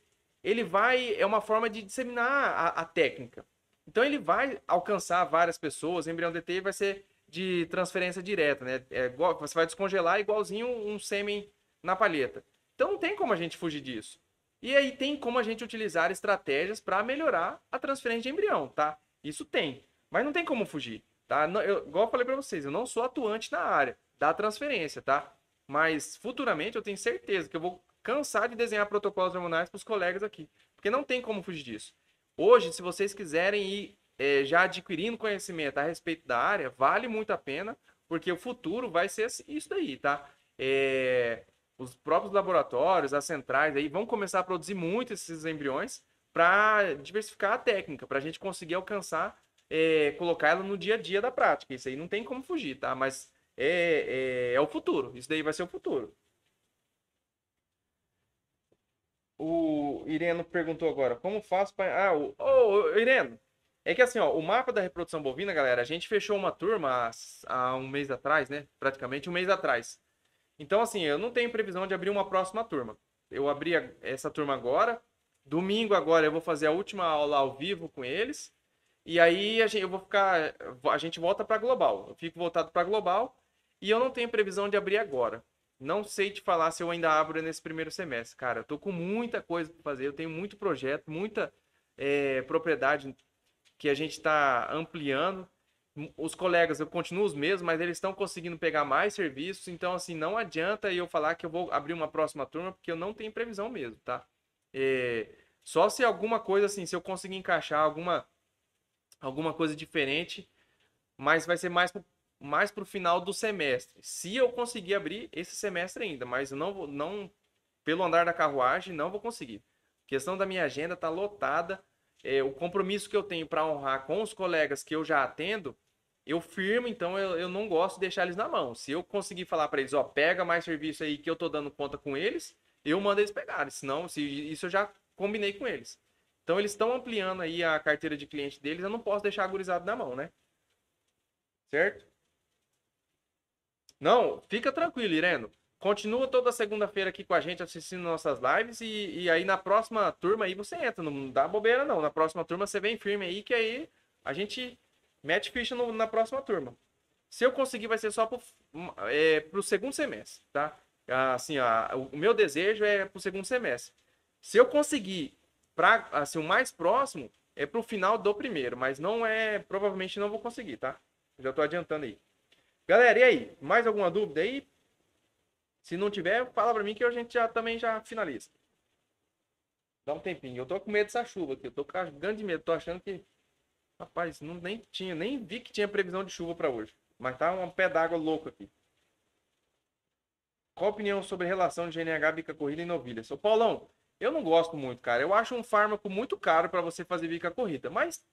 ele vai. É uma forma de disseminar a, a técnica. Então ele vai alcançar várias pessoas. O embrião DT vai ser de transferência direta, né? É igual, você vai descongelar igualzinho um sêmen na palheta. Então não tem como a gente fugir disso. E aí tem como a gente utilizar estratégias para melhorar a transferência de embrião, tá? Isso tem, mas não tem como fugir. Tá? Não, eu, igual eu falei para vocês, eu não sou atuante na área da transferência, tá? Mas futuramente eu tenho certeza que eu vou cansar de desenhar protocolos hormonais para os colegas aqui. Porque não tem como fugir disso. Hoje, se vocês quiserem ir é, já adquirindo conhecimento a respeito da área, vale muito a pena, porque o futuro vai ser assim, isso daí, tá? É, os próprios laboratórios, as centrais aí vão começar a produzir muito esses embriões para diversificar a técnica, para a gente conseguir alcançar é, colocar ela no dia a dia da prática. Isso aí não tem como fugir, tá? Mas é, é, é o futuro. Isso daí vai ser o futuro. O Ireno perguntou agora, como faço para... Ah, o... Oh, Ireno, é que assim, ó, o mapa da reprodução bovina, galera, a gente fechou uma turma há, há um mês atrás, né? Praticamente um mês atrás. Então, assim, eu não tenho previsão de abrir uma próxima turma. Eu abri essa turma agora. Domingo agora eu vou fazer a última aula ao vivo com eles. E aí a gente, eu vou ficar. A gente volta para global. Eu fico voltado para global e eu não tenho previsão de abrir agora. Não sei te falar se eu ainda abro nesse primeiro semestre, cara. Eu tô com muita coisa para fazer, eu tenho muito projeto, muita é, propriedade que a gente está ampliando. Os colegas, eu continuo os mesmos, mas eles estão conseguindo pegar mais serviços, então assim, não adianta eu falar que eu vou abrir uma próxima turma, porque eu não tenho previsão mesmo, tá? É, só se alguma coisa assim, se eu conseguir encaixar alguma alguma coisa diferente, mas vai ser mais pro, mais pro final do semestre. Se eu conseguir abrir esse semestre ainda, mas eu não vou, não pelo andar da carruagem, não vou conseguir. A questão da minha agenda tá lotada. É, o compromisso que eu tenho para honrar com os colegas que eu já atendo, eu firmo, então eu, eu não gosto de deixar eles na mão. Se eu conseguir falar para eles, ó, pega mais serviço aí que eu tô dando conta com eles, eu mando eles pegarem. Senão, se, isso eu já combinei com eles. Então eles estão ampliando aí a carteira de cliente deles. Eu não posso deixar agorizado na mão, né? Certo? Não, fica tranquilo, Ireno. Continua toda segunda-feira aqui com a gente assistindo nossas lives e, e, aí na próxima turma aí você entra, não dá bobeira não. Na próxima turma você vem firme aí que aí a gente mete ficha no, na próxima turma. Se eu conseguir vai ser só pro, hum, é, pro segundo semestre, tá? Ah, assim, ó, ah, o meu desejo é pro segundo semestre. Se eu conseguir para assim, o mais próximo é pro final do primeiro, mas não é. Provavelmente não vou conseguir, tá? Já tô adiantando aí. Galera, e aí? Mais alguma dúvida aí? Se não tiver, fala para mim que a gente já também já finaliza. Dá um tempinho. Eu tô com medo dessa chuva aqui. Eu tô com grande medo. Tô achando que. Rapaz, não, nem tinha, nem vi que tinha previsão de chuva para hoje. Mas tá um pé d'água louco aqui. Qual a opinião sobre relação de GNH, bica corrida e novilha? Sou Paulão, eu não gosto muito, cara. Eu acho um fármaco muito caro para você fazer bica corrida, mas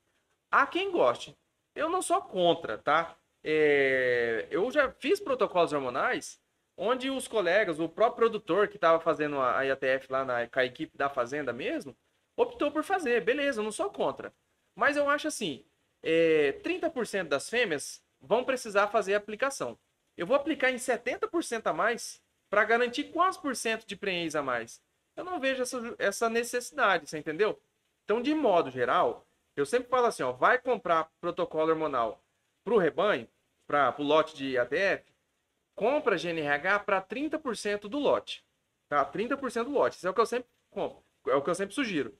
há quem goste. Eu não sou contra, tá? É... Eu já fiz protocolos hormonais onde os colegas, o próprio produtor que estava fazendo a IATF lá na, com a equipe da fazenda mesmo, optou por fazer. Beleza, eu não sou contra. Mas eu acho assim, é, 30% das fêmeas vão precisar fazer a aplicação. Eu vou aplicar em 70% a mais para garantir quantos por cento de prenhez a mais? Eu não vejo essa, essa necessidade, você entendeu? Então, de modo geral, eu sempre falo assim, ó, vai comprar protocolo hormonal para o rebanho, para o lote de ATF, compra GNRH para 30% do lote. Tá? 30% do lote. Isso é o que eu sempre compro, é o que eu sempre sugiro.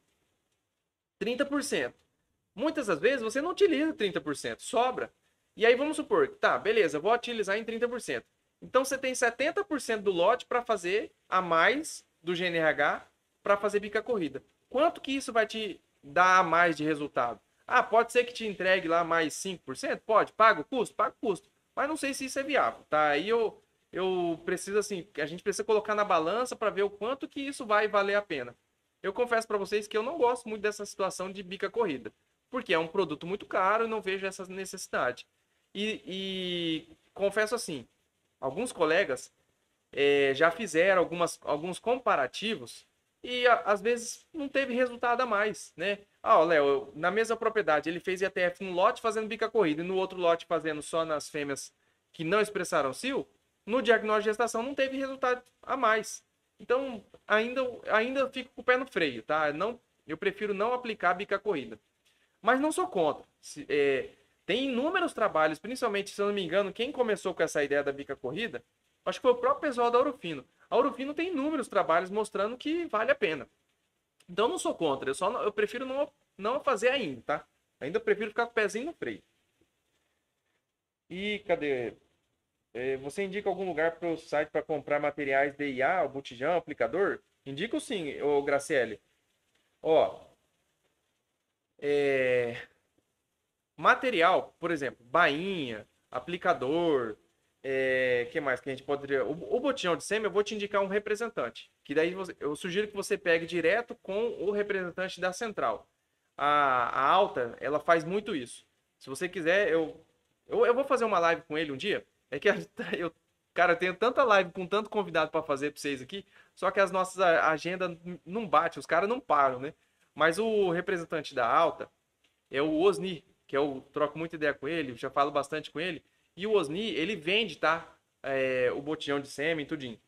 30%. Muitas das vezes você não utiliza 30%, sobra. E aí vamos supor, tá, beleza, vou utilizar em 30%. Então você tem 70% do lote para fazer a mais do GNRH para fazer bica corrida. Quanto que isso vai te dar a mais de resultado? Ah, pode ser que te entregue lá mais 5%? Pode, paga o custo? Paga o custo. Mas não sei se isso é viável, tá? Aí eu, eu preciso, assim, a gente precisa colocar na balança para ver o quanto que isso vai valer a pena. Eu confesso para vocês que eu não gosto muito dessa situação de bica corrida, porque é um produto muito caro e não vejo essa necessidade. E, e confesso assim, alguns colegas é, já fizeram algumas, alguns comparativos e a, às vezes não teve resultado a mais, né? Ah, Léo, na mesma propriedade ele fez ETF num lote fazendo bica corrida e no outro lote fazendo só nas fêmeas que não expressaram cio, no diagnóstico de gestação não teve resultado a mais. Então, ainda, ainda fico com o pé no freio, tá? Não, eu prefiro não aplicar bica corrida. Mas não sou contra. Se, é, tem inúmeros trabalhos, principalmente, se eu não me engano, quem começou com essa ideia da bica corrida Acho que foi o próprio pessoal da Aurofino, A Aurofino tem inúmeros trabalhos mostrando que vale a pena. Então não sou contra, eu só não, eu prefiro não, não fazer ainda, tá? Ainda prefiro ficar com o pezinho no freio. E cadê? É, você indica algum lugar para o site para comprar materiais de IA, botijão, aplicador? Indico sim, o Graciele. Ó, é... material, por exemplo, bainha, aplicador, é, que mais que a gente poderia. O, o de sêmen, eu vou te indicar um representante. Que daí você, eu sugiro que você pegue direto com o representante da central. A, a alta, ela faz muito isso. Se você quiser, eu, eu, eu vou fazer uma live com ele um dia. É que tá, eu, cara, eu tenho tanta live com tanto convidado para fazer para vocês aqui. Só que as nossas agendas não bate, os caras não param, né? Mas o representante da alta é o Osni, que eu troco muita ideia com ele, já falo bastante com ele. E o Osni, ele vende, tá? É, o botijão de sêmen, tudinho.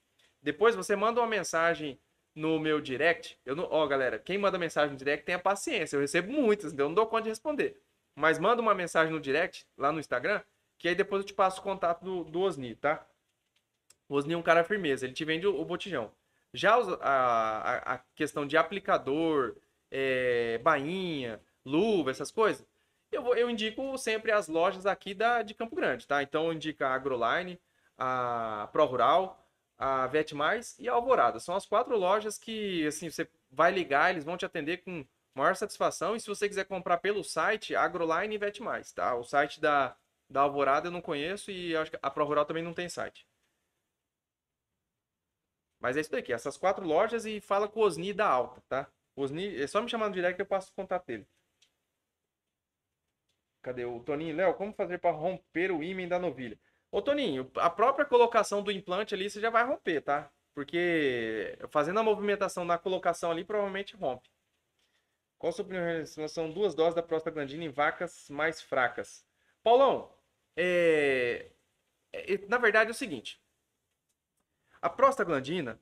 Depois você manda uma mensagem no meu direct. Eu não, ó, galera, quem manda mensagem no direct tenha paciência. Eu recebo muitas, então eu não dou conta de responder. Mas manda uma mensagem no direct, lá no Instagram, que aí depois eu te passo o contato do, do Osni, tá? O Osni é um cara firmeza, ele te vende o, botijão. Já a, a, a, questão de aplicador, é, bainha, luva, essas coisas, eu, vou, eu indico sempre as lojas aqui da, de Campo Grande, tá? Então eu indico a Agroline, a ProRural, a VetMais e a Alvorada. São as quatro lojas que, assim, você vai ligar, eles vão te atender com maior satisfação. E se você quiser comprar pelo site, Agroline e VetMais, tá? O site da, da Alvorada eu não conheço e acho que a ProRural também não tem site. Mas é isso daqui, essas quatro lojas e fala com o Osni da Alta, tá? Osni, é só me chamar no direct que eu passo o contato dele. Cadê o Toninho? Léo, como fazer para romper o ímã da novilha? Ô, Toninho, a própria colocação do implante ali você já vai romper, tá? Porque fazendo a movimentação na colocação ali, provavelmente rompe. Qual a suplementação? São duas doses da prostaglandina em vacas mais fracas. Paulão, é... É, na verdade é o seguinte. A prostaglandina,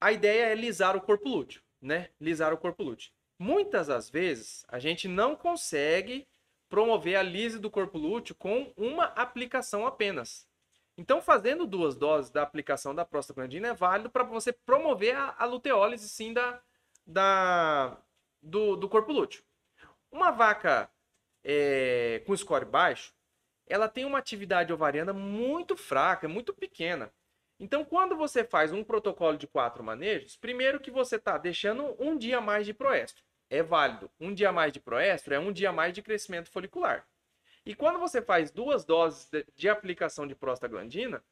a ideia é lisar o corpo lúteo, né? Lisar o corpo lúteo. Muitas das vezes, a gente não consegue promover a lise do corpo lúteo com uma aplicação apenas. Então, fazendo duas doses da aplicação da prostaglandina é válido para você promover a, a luteólise, sim, da, da, do, do corpo lúteo. Uma vaca é, com score baixo, ela tem uma atividade ovariana muito fraca, muito pequena. Então, quando você faz um protocolo de quatro manejos, primeiro que você está deixando um dia mais de proestro é válido. Um dia mais de proestro é um dia mais de crescimento folicular. E quando você faz duas doses de aplicação de prostaglandina,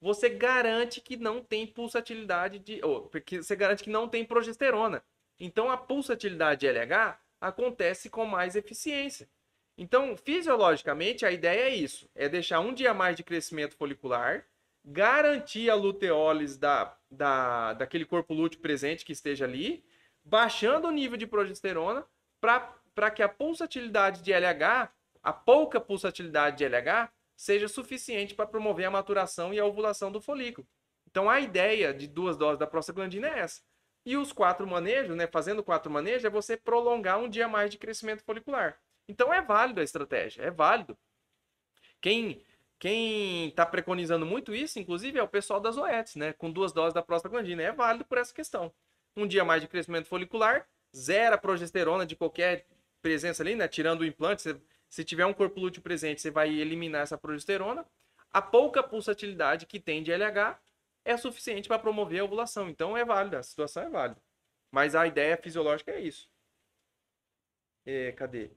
você garante que não tem pulsatilidade de. Ou, porque você garante que não tem progesterona. Então a pulsatilidade de LH acontece com mais eficiência. Então, fisiologicamente, a ideia é isso: é deixar um dia mais de crescimento folicular, garantir a luteólise da, da, daquele corpo lúteo presente que esteja ali baixando o nível de progesterona para que a pulsatilidade de LH, a pouca pulsatilidade de LH, seja suficiente para promover a maturação e a ovulação do folículo. Então a ideia de duas doses da prostaglandina é essa. E os quatro manejos, né, fazendo quatro manejos, é você prolongar um dia mais de crescimento folicular. Então é válido a estratégia, é válido. Quem quem está preconizando muito isso, inclusive, é o pessoal das OETs, né, com duas doses da prostaglandina. É válido por essa questão um dia mais de crescimento folicular, zera a progesterona de qualquer presença ali, né? Tirando o implante, você, se tiver um corpo lúteo presente, você vai eliminar essa progesterona. A pouca pulsatilidade que tem de LH é suficiente para promover a ovulação. Então é válida, a situação é válida. Mas a ideia fisiológica é isso. É, cadê?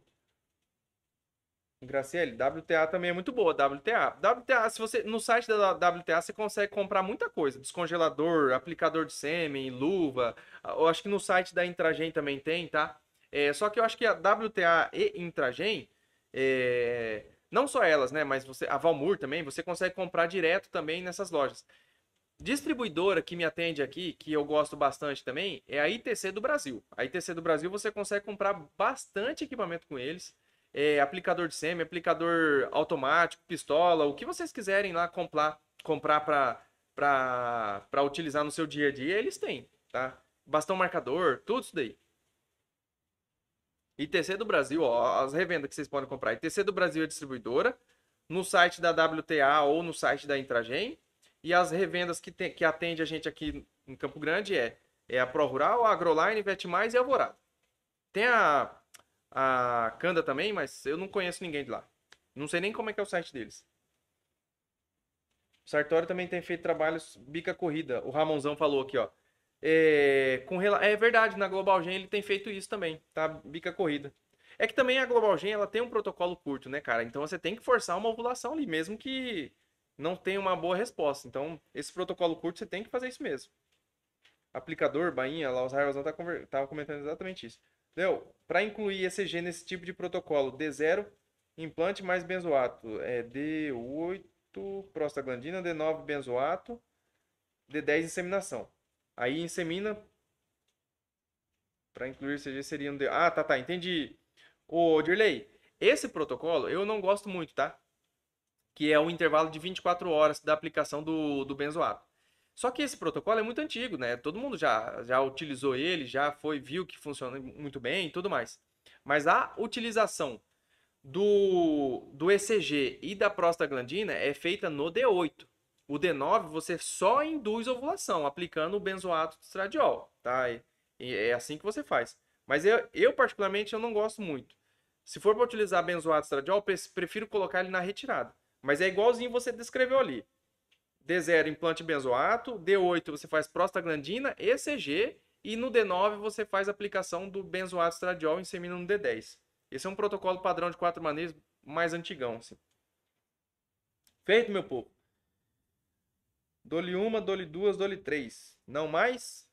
Graciele, WTA também é muito boa, WTA. WTA, se você no site da WTA você consegue comprar muita coisa, descongelador, aplicador de sêmen, luva. Ah, eu acho que no site da Intragen também tem, tá? É, só que eu acho que a WTA e Intragen, é, não só elas, né, mas você, a Valmur também, você consegue comprar direto também nessas lojas. Distribuidora que me atende aqui, que eu gosto bastante também, é a ITC do Brasil. A ITC do Brasil você consegue comprar bastante equipamento com eles é, aplicador de semi, aplicador automático, pistola, o que vocês quiserem lá comprar comprar para utilizar no seu dia a dia, eles têm, tá? Bastão marcador, tudo isso daí. ITC do Brasil, ó, as revendas que vocês podem comprar. ITC do Brasil é distribuidora, no site da WTA ou no site da Intragen. E as revendas que, tem, que atende a gente aqui em Campo Grande é, é a ProRural, a Agroline, Vetmais e Alvorada. Tem a a Canda também, mas eu não conheço ninguém de lá. Não sei nem como é que é o site deles. O Sartori também tem feito trabalhos bica corrida. O Ramonzão falou aqui, ó. É, com, é verdade, na Global Gen ele tem feito isso também, tá? Bica corrida. É que também a Global Gen ela tem um protocolo curto, né, cara? Então você tem que forçar uma ovulação ali, mesmo que não tenha uma boa resposta. Então, esse protocolo curto você tem que fazer isso mesmo. Aplicador, bainha, lá os Raios tá, comentando exatamente isso. Entendeu? Para incluir ECG nesse tipo de protocolo, D0, implante mais benzoato. É D8, prostaglandina, D9, benzoato, D10, inseminação. Aí insemina. Para incluir ECG seria um D. Ah, tá, tá, entendi. Ô, Dirley, esse protocolo eu não gosto muito, tá? Que é o intervalo de 24 horas da aplicação do, do benzoato. Só que esse protocolo é muito antigo, né? Todo mundo já, já utilizou ele, já foi, viu que funciona muito bem e tudo mais. Mas a utilização do, do ECG e da prostaglandina é feita no D8. O D9 você só induz ovulação, aplicando o benzoato de estradiol, tá? E, e é assim que você faz. Mas eu, eu, particularmente, eu não gosto muito. Se for para utilizar benzoato estradiol, prefiro colocar ele na retirada. Mas é igualzinho você descreveu ali. D0, implante benzoato. D8, você faz prostaglandina, ECG. E no D9, você faz aplicação do benzoato estradiol e insemina no D10. Esse é um protocolo padrão de quatro maneiras mais antigão. Assim. Feito, meu povo. Dole uma, dole duas, dole três. Não mais?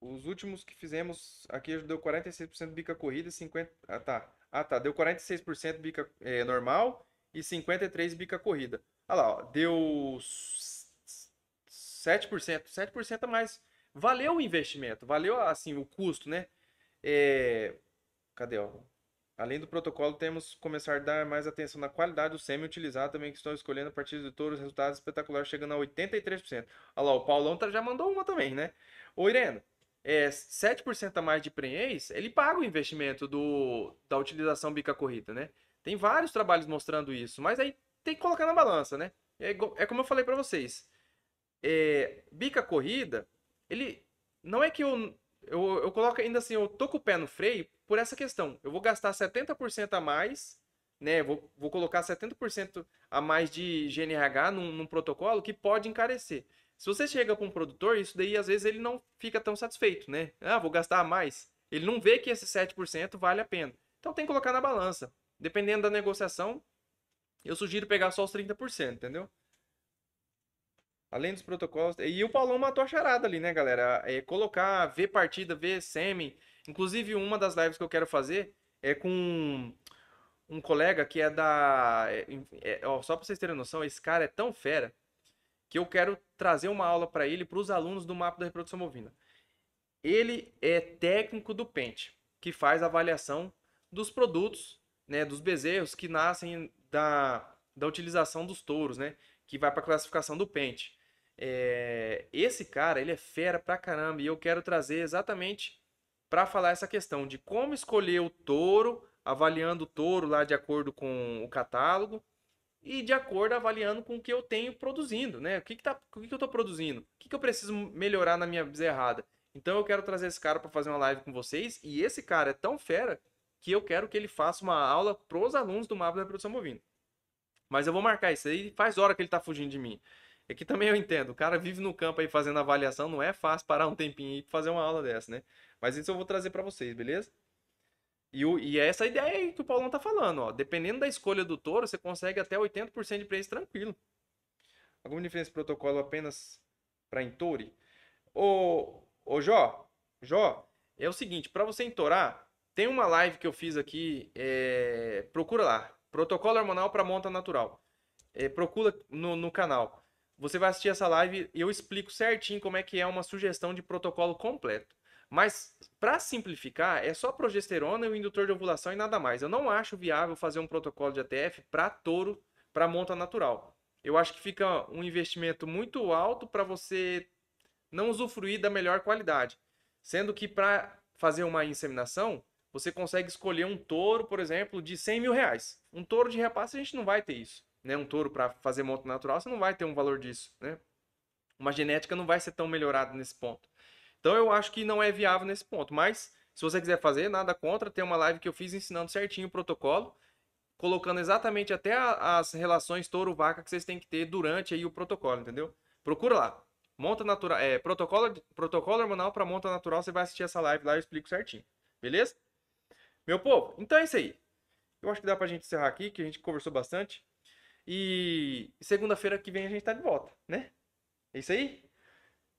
Os últimos que fizemos aqui deu 46% bica corrida e 50%. Ah, tá. Ah, tá. Deu 46% bica é, normal e 53% bica corrida. Ah lá, ó, deu 7%. 7% a mais. Valeu o investimento, valeu assim o custo, né? É... Cadê, ó? Além do protocolo, temos que começar a dar mais atenção na qualidade do semi utilizado também, que estão escolhendo a partir de todos os resultados espetaculares, chegando a 83%. Olha lá, o Paulão tá, já mandou uma também, né? Ô, Irene, é, 7% a mais de preenche, ele paga o investimento do, da utilização bica corrida, né? Tem vários trabalhos mostrando isso, mas aí tem que colocar na balança, né? É, é como eu falei para vocês. É, bica corrida, ele não é que eu, eu, eu coloco ainda assim, eu tô com o pé no freio por essa questão. Eu vou gastar 70% a mais, né? Vou, vou colocar 70% a mais de GNH num, num protocolo que pode encarecer. Se você chega com um produtor, isso daí às vezes ele não fica tão satisfeito, né? Ah, vou gastar mais. Ele não vê que esse 7% vale a pena. Então tem que colocar na balança. Dependendo da negociação, eu sugiro pegar só os 30%, entendeu? Além dos protocolos. E o Paulão matou a charada ali, né, galera? É, é colocar, ver partida, ver semi. Inclusive, uma das lives que eu quero fazer é com um colega que é da. É, é, ó, só pra vocês terem noção, esse cara é tão fera que eu quero trazer uma aula para ele, para os alunos do mapa da reprodução bovina. Ele é técnico do pente, que faz a avaliação dos produtos, né, dos bezerros que nascem da, da utilização dos touros, né, que vai para a classificação do pente. É, esse cara, ele é fera pra caramba e eu quero trazer exatamente para falar essa questão de como escolher o touro, avaliando o touro lá de acordo com o catálogo, e de acordo avaliando com o que eu tenho produzindo, né? O que, que, tá, o que, que eu tô produzindo? O que, que eu preciso melhorar na minha bezerrada? Então eu quero trazer esse cara para fazer uma live com vocês e esse cara é tão fera que eu quero que ele faça uma aula pros alunos do mapa da produção bovina. Mas eu vou marcar isso aí, faz hora que ele tá fugindo de mim. É que também eu entendo, o cara vive no campo aí fazendo avaliação, não é fácil parar um tempinho e fazer uma aula dessa, né? Mas isso eu vou trazer para vocês, beleza? E, o, e é essa ideia aí que o Paulão tá falando, ó. Dependendo da escolha do touro, você consegue até 80% de preço tranquilo. Alguma diferença de protocolo apenas para entoure? Ô, ô Jó, Jó, é o seguinte, para você entourar, tem uma live que eu fiz aqui, é, procura lá, protocolo hormonal para monta natural. É, procura no, no canal. Você vai assistir essa live e eu explico certinho como é que é uma sugestão de protocolo completo. Mas, para simplificar, é só progesterona e o indutor de ovulação e nada mais. Eu não acho viável fazer um protocolo de ATF para touro, para monta natural. Eu acho que fica um investimento muito alto para você não usufruir da melhor qualidade. Sendo que para fazer uma inseminação, você consegue escolher um touro, por exemplo, de 100 mil reais. Um touro de repasse a gente não vai ter isso. Né? Um touro para fazer monta natural, você não vai ter um valor disso. Né? Uma genética não vai ser tão melhorada nesse ponto. Então eu acho que não é viável nesse ponto. Mas se você quiser fazer, nada contra. Tem uma live que eu fiz ensinando certinho o protocolo, colocando exatamente até a, as relações touro-vaca que vocês têm que ter durante aí o protocolo, entendeu? Procura lá. Monta natural, é, protocolo, protocolo hormonal para monta natural, você vai assistir essa live lá, eu explico certinho. Beleza? Meu povo, então é isso aí. Eu acho que dá pra gente encerrar aqui, que a gente conversou bastante. E segunda-feira que vem a gente tá de volta, né? É isso aí?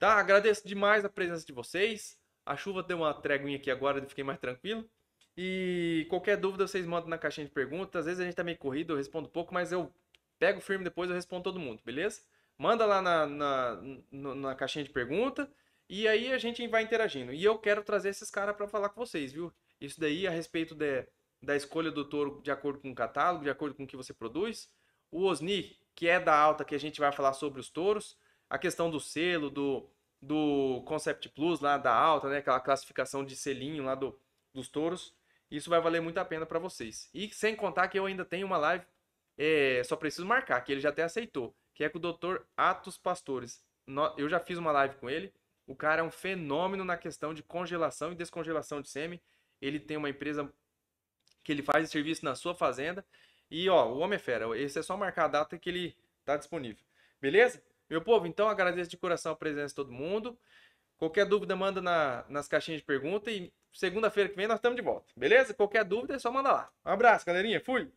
Tá? Agradeço demais a presença de vocês. A chuva deu uma treguinha aqui agora, eu fiquei mais tranquilo. E qualquer dúvida vocês mandam na caixinha de perguntas. Às vezes a gente tá meio corrido, eu respondo pouco, mas eu pego firme depois eu respondo todo mundo, beleza? Manda lá na, na, na, na caixinha de pergunta e aí a gente vai interagindo. E eu quero trazer esses caras para falar com vocês, viu? Isso daí a respeito de, da escolha do touro de acordo com o catálogo, de acordo com o que você produz. O Osni, que é da alta, que a gente vai falar sobre os touros. A questão do selo, do, do Concept Plus lá da alta, né? Aquela classificação de selinho lá do, dos touros. Isso vai valer muito a pena para vocês. E sem contar que eu ainda tenho uma live, é, só preciso marcar, que ele já até aceitou, que é com o Dr. Atos Pastores. eu já fiz uma live com ele. O cara é um fenômeno na questão de congelação e descongelação de semi. Ele tem uma empresa que ele faz serviço na sua fazenda. E ó, o homem é fera. Esse é só marcar a data que ele tá disponível. Beleza? Meu povo, então agradeço de coração a presença de todo mundo. Qualquer dúvida, manda na, nas caixinhas de pergunta. E segunda-feira que vem nós estamos de volta, beleza? Qualquer dúvida é só mandar lá. Um abraço, galerinha. Fui!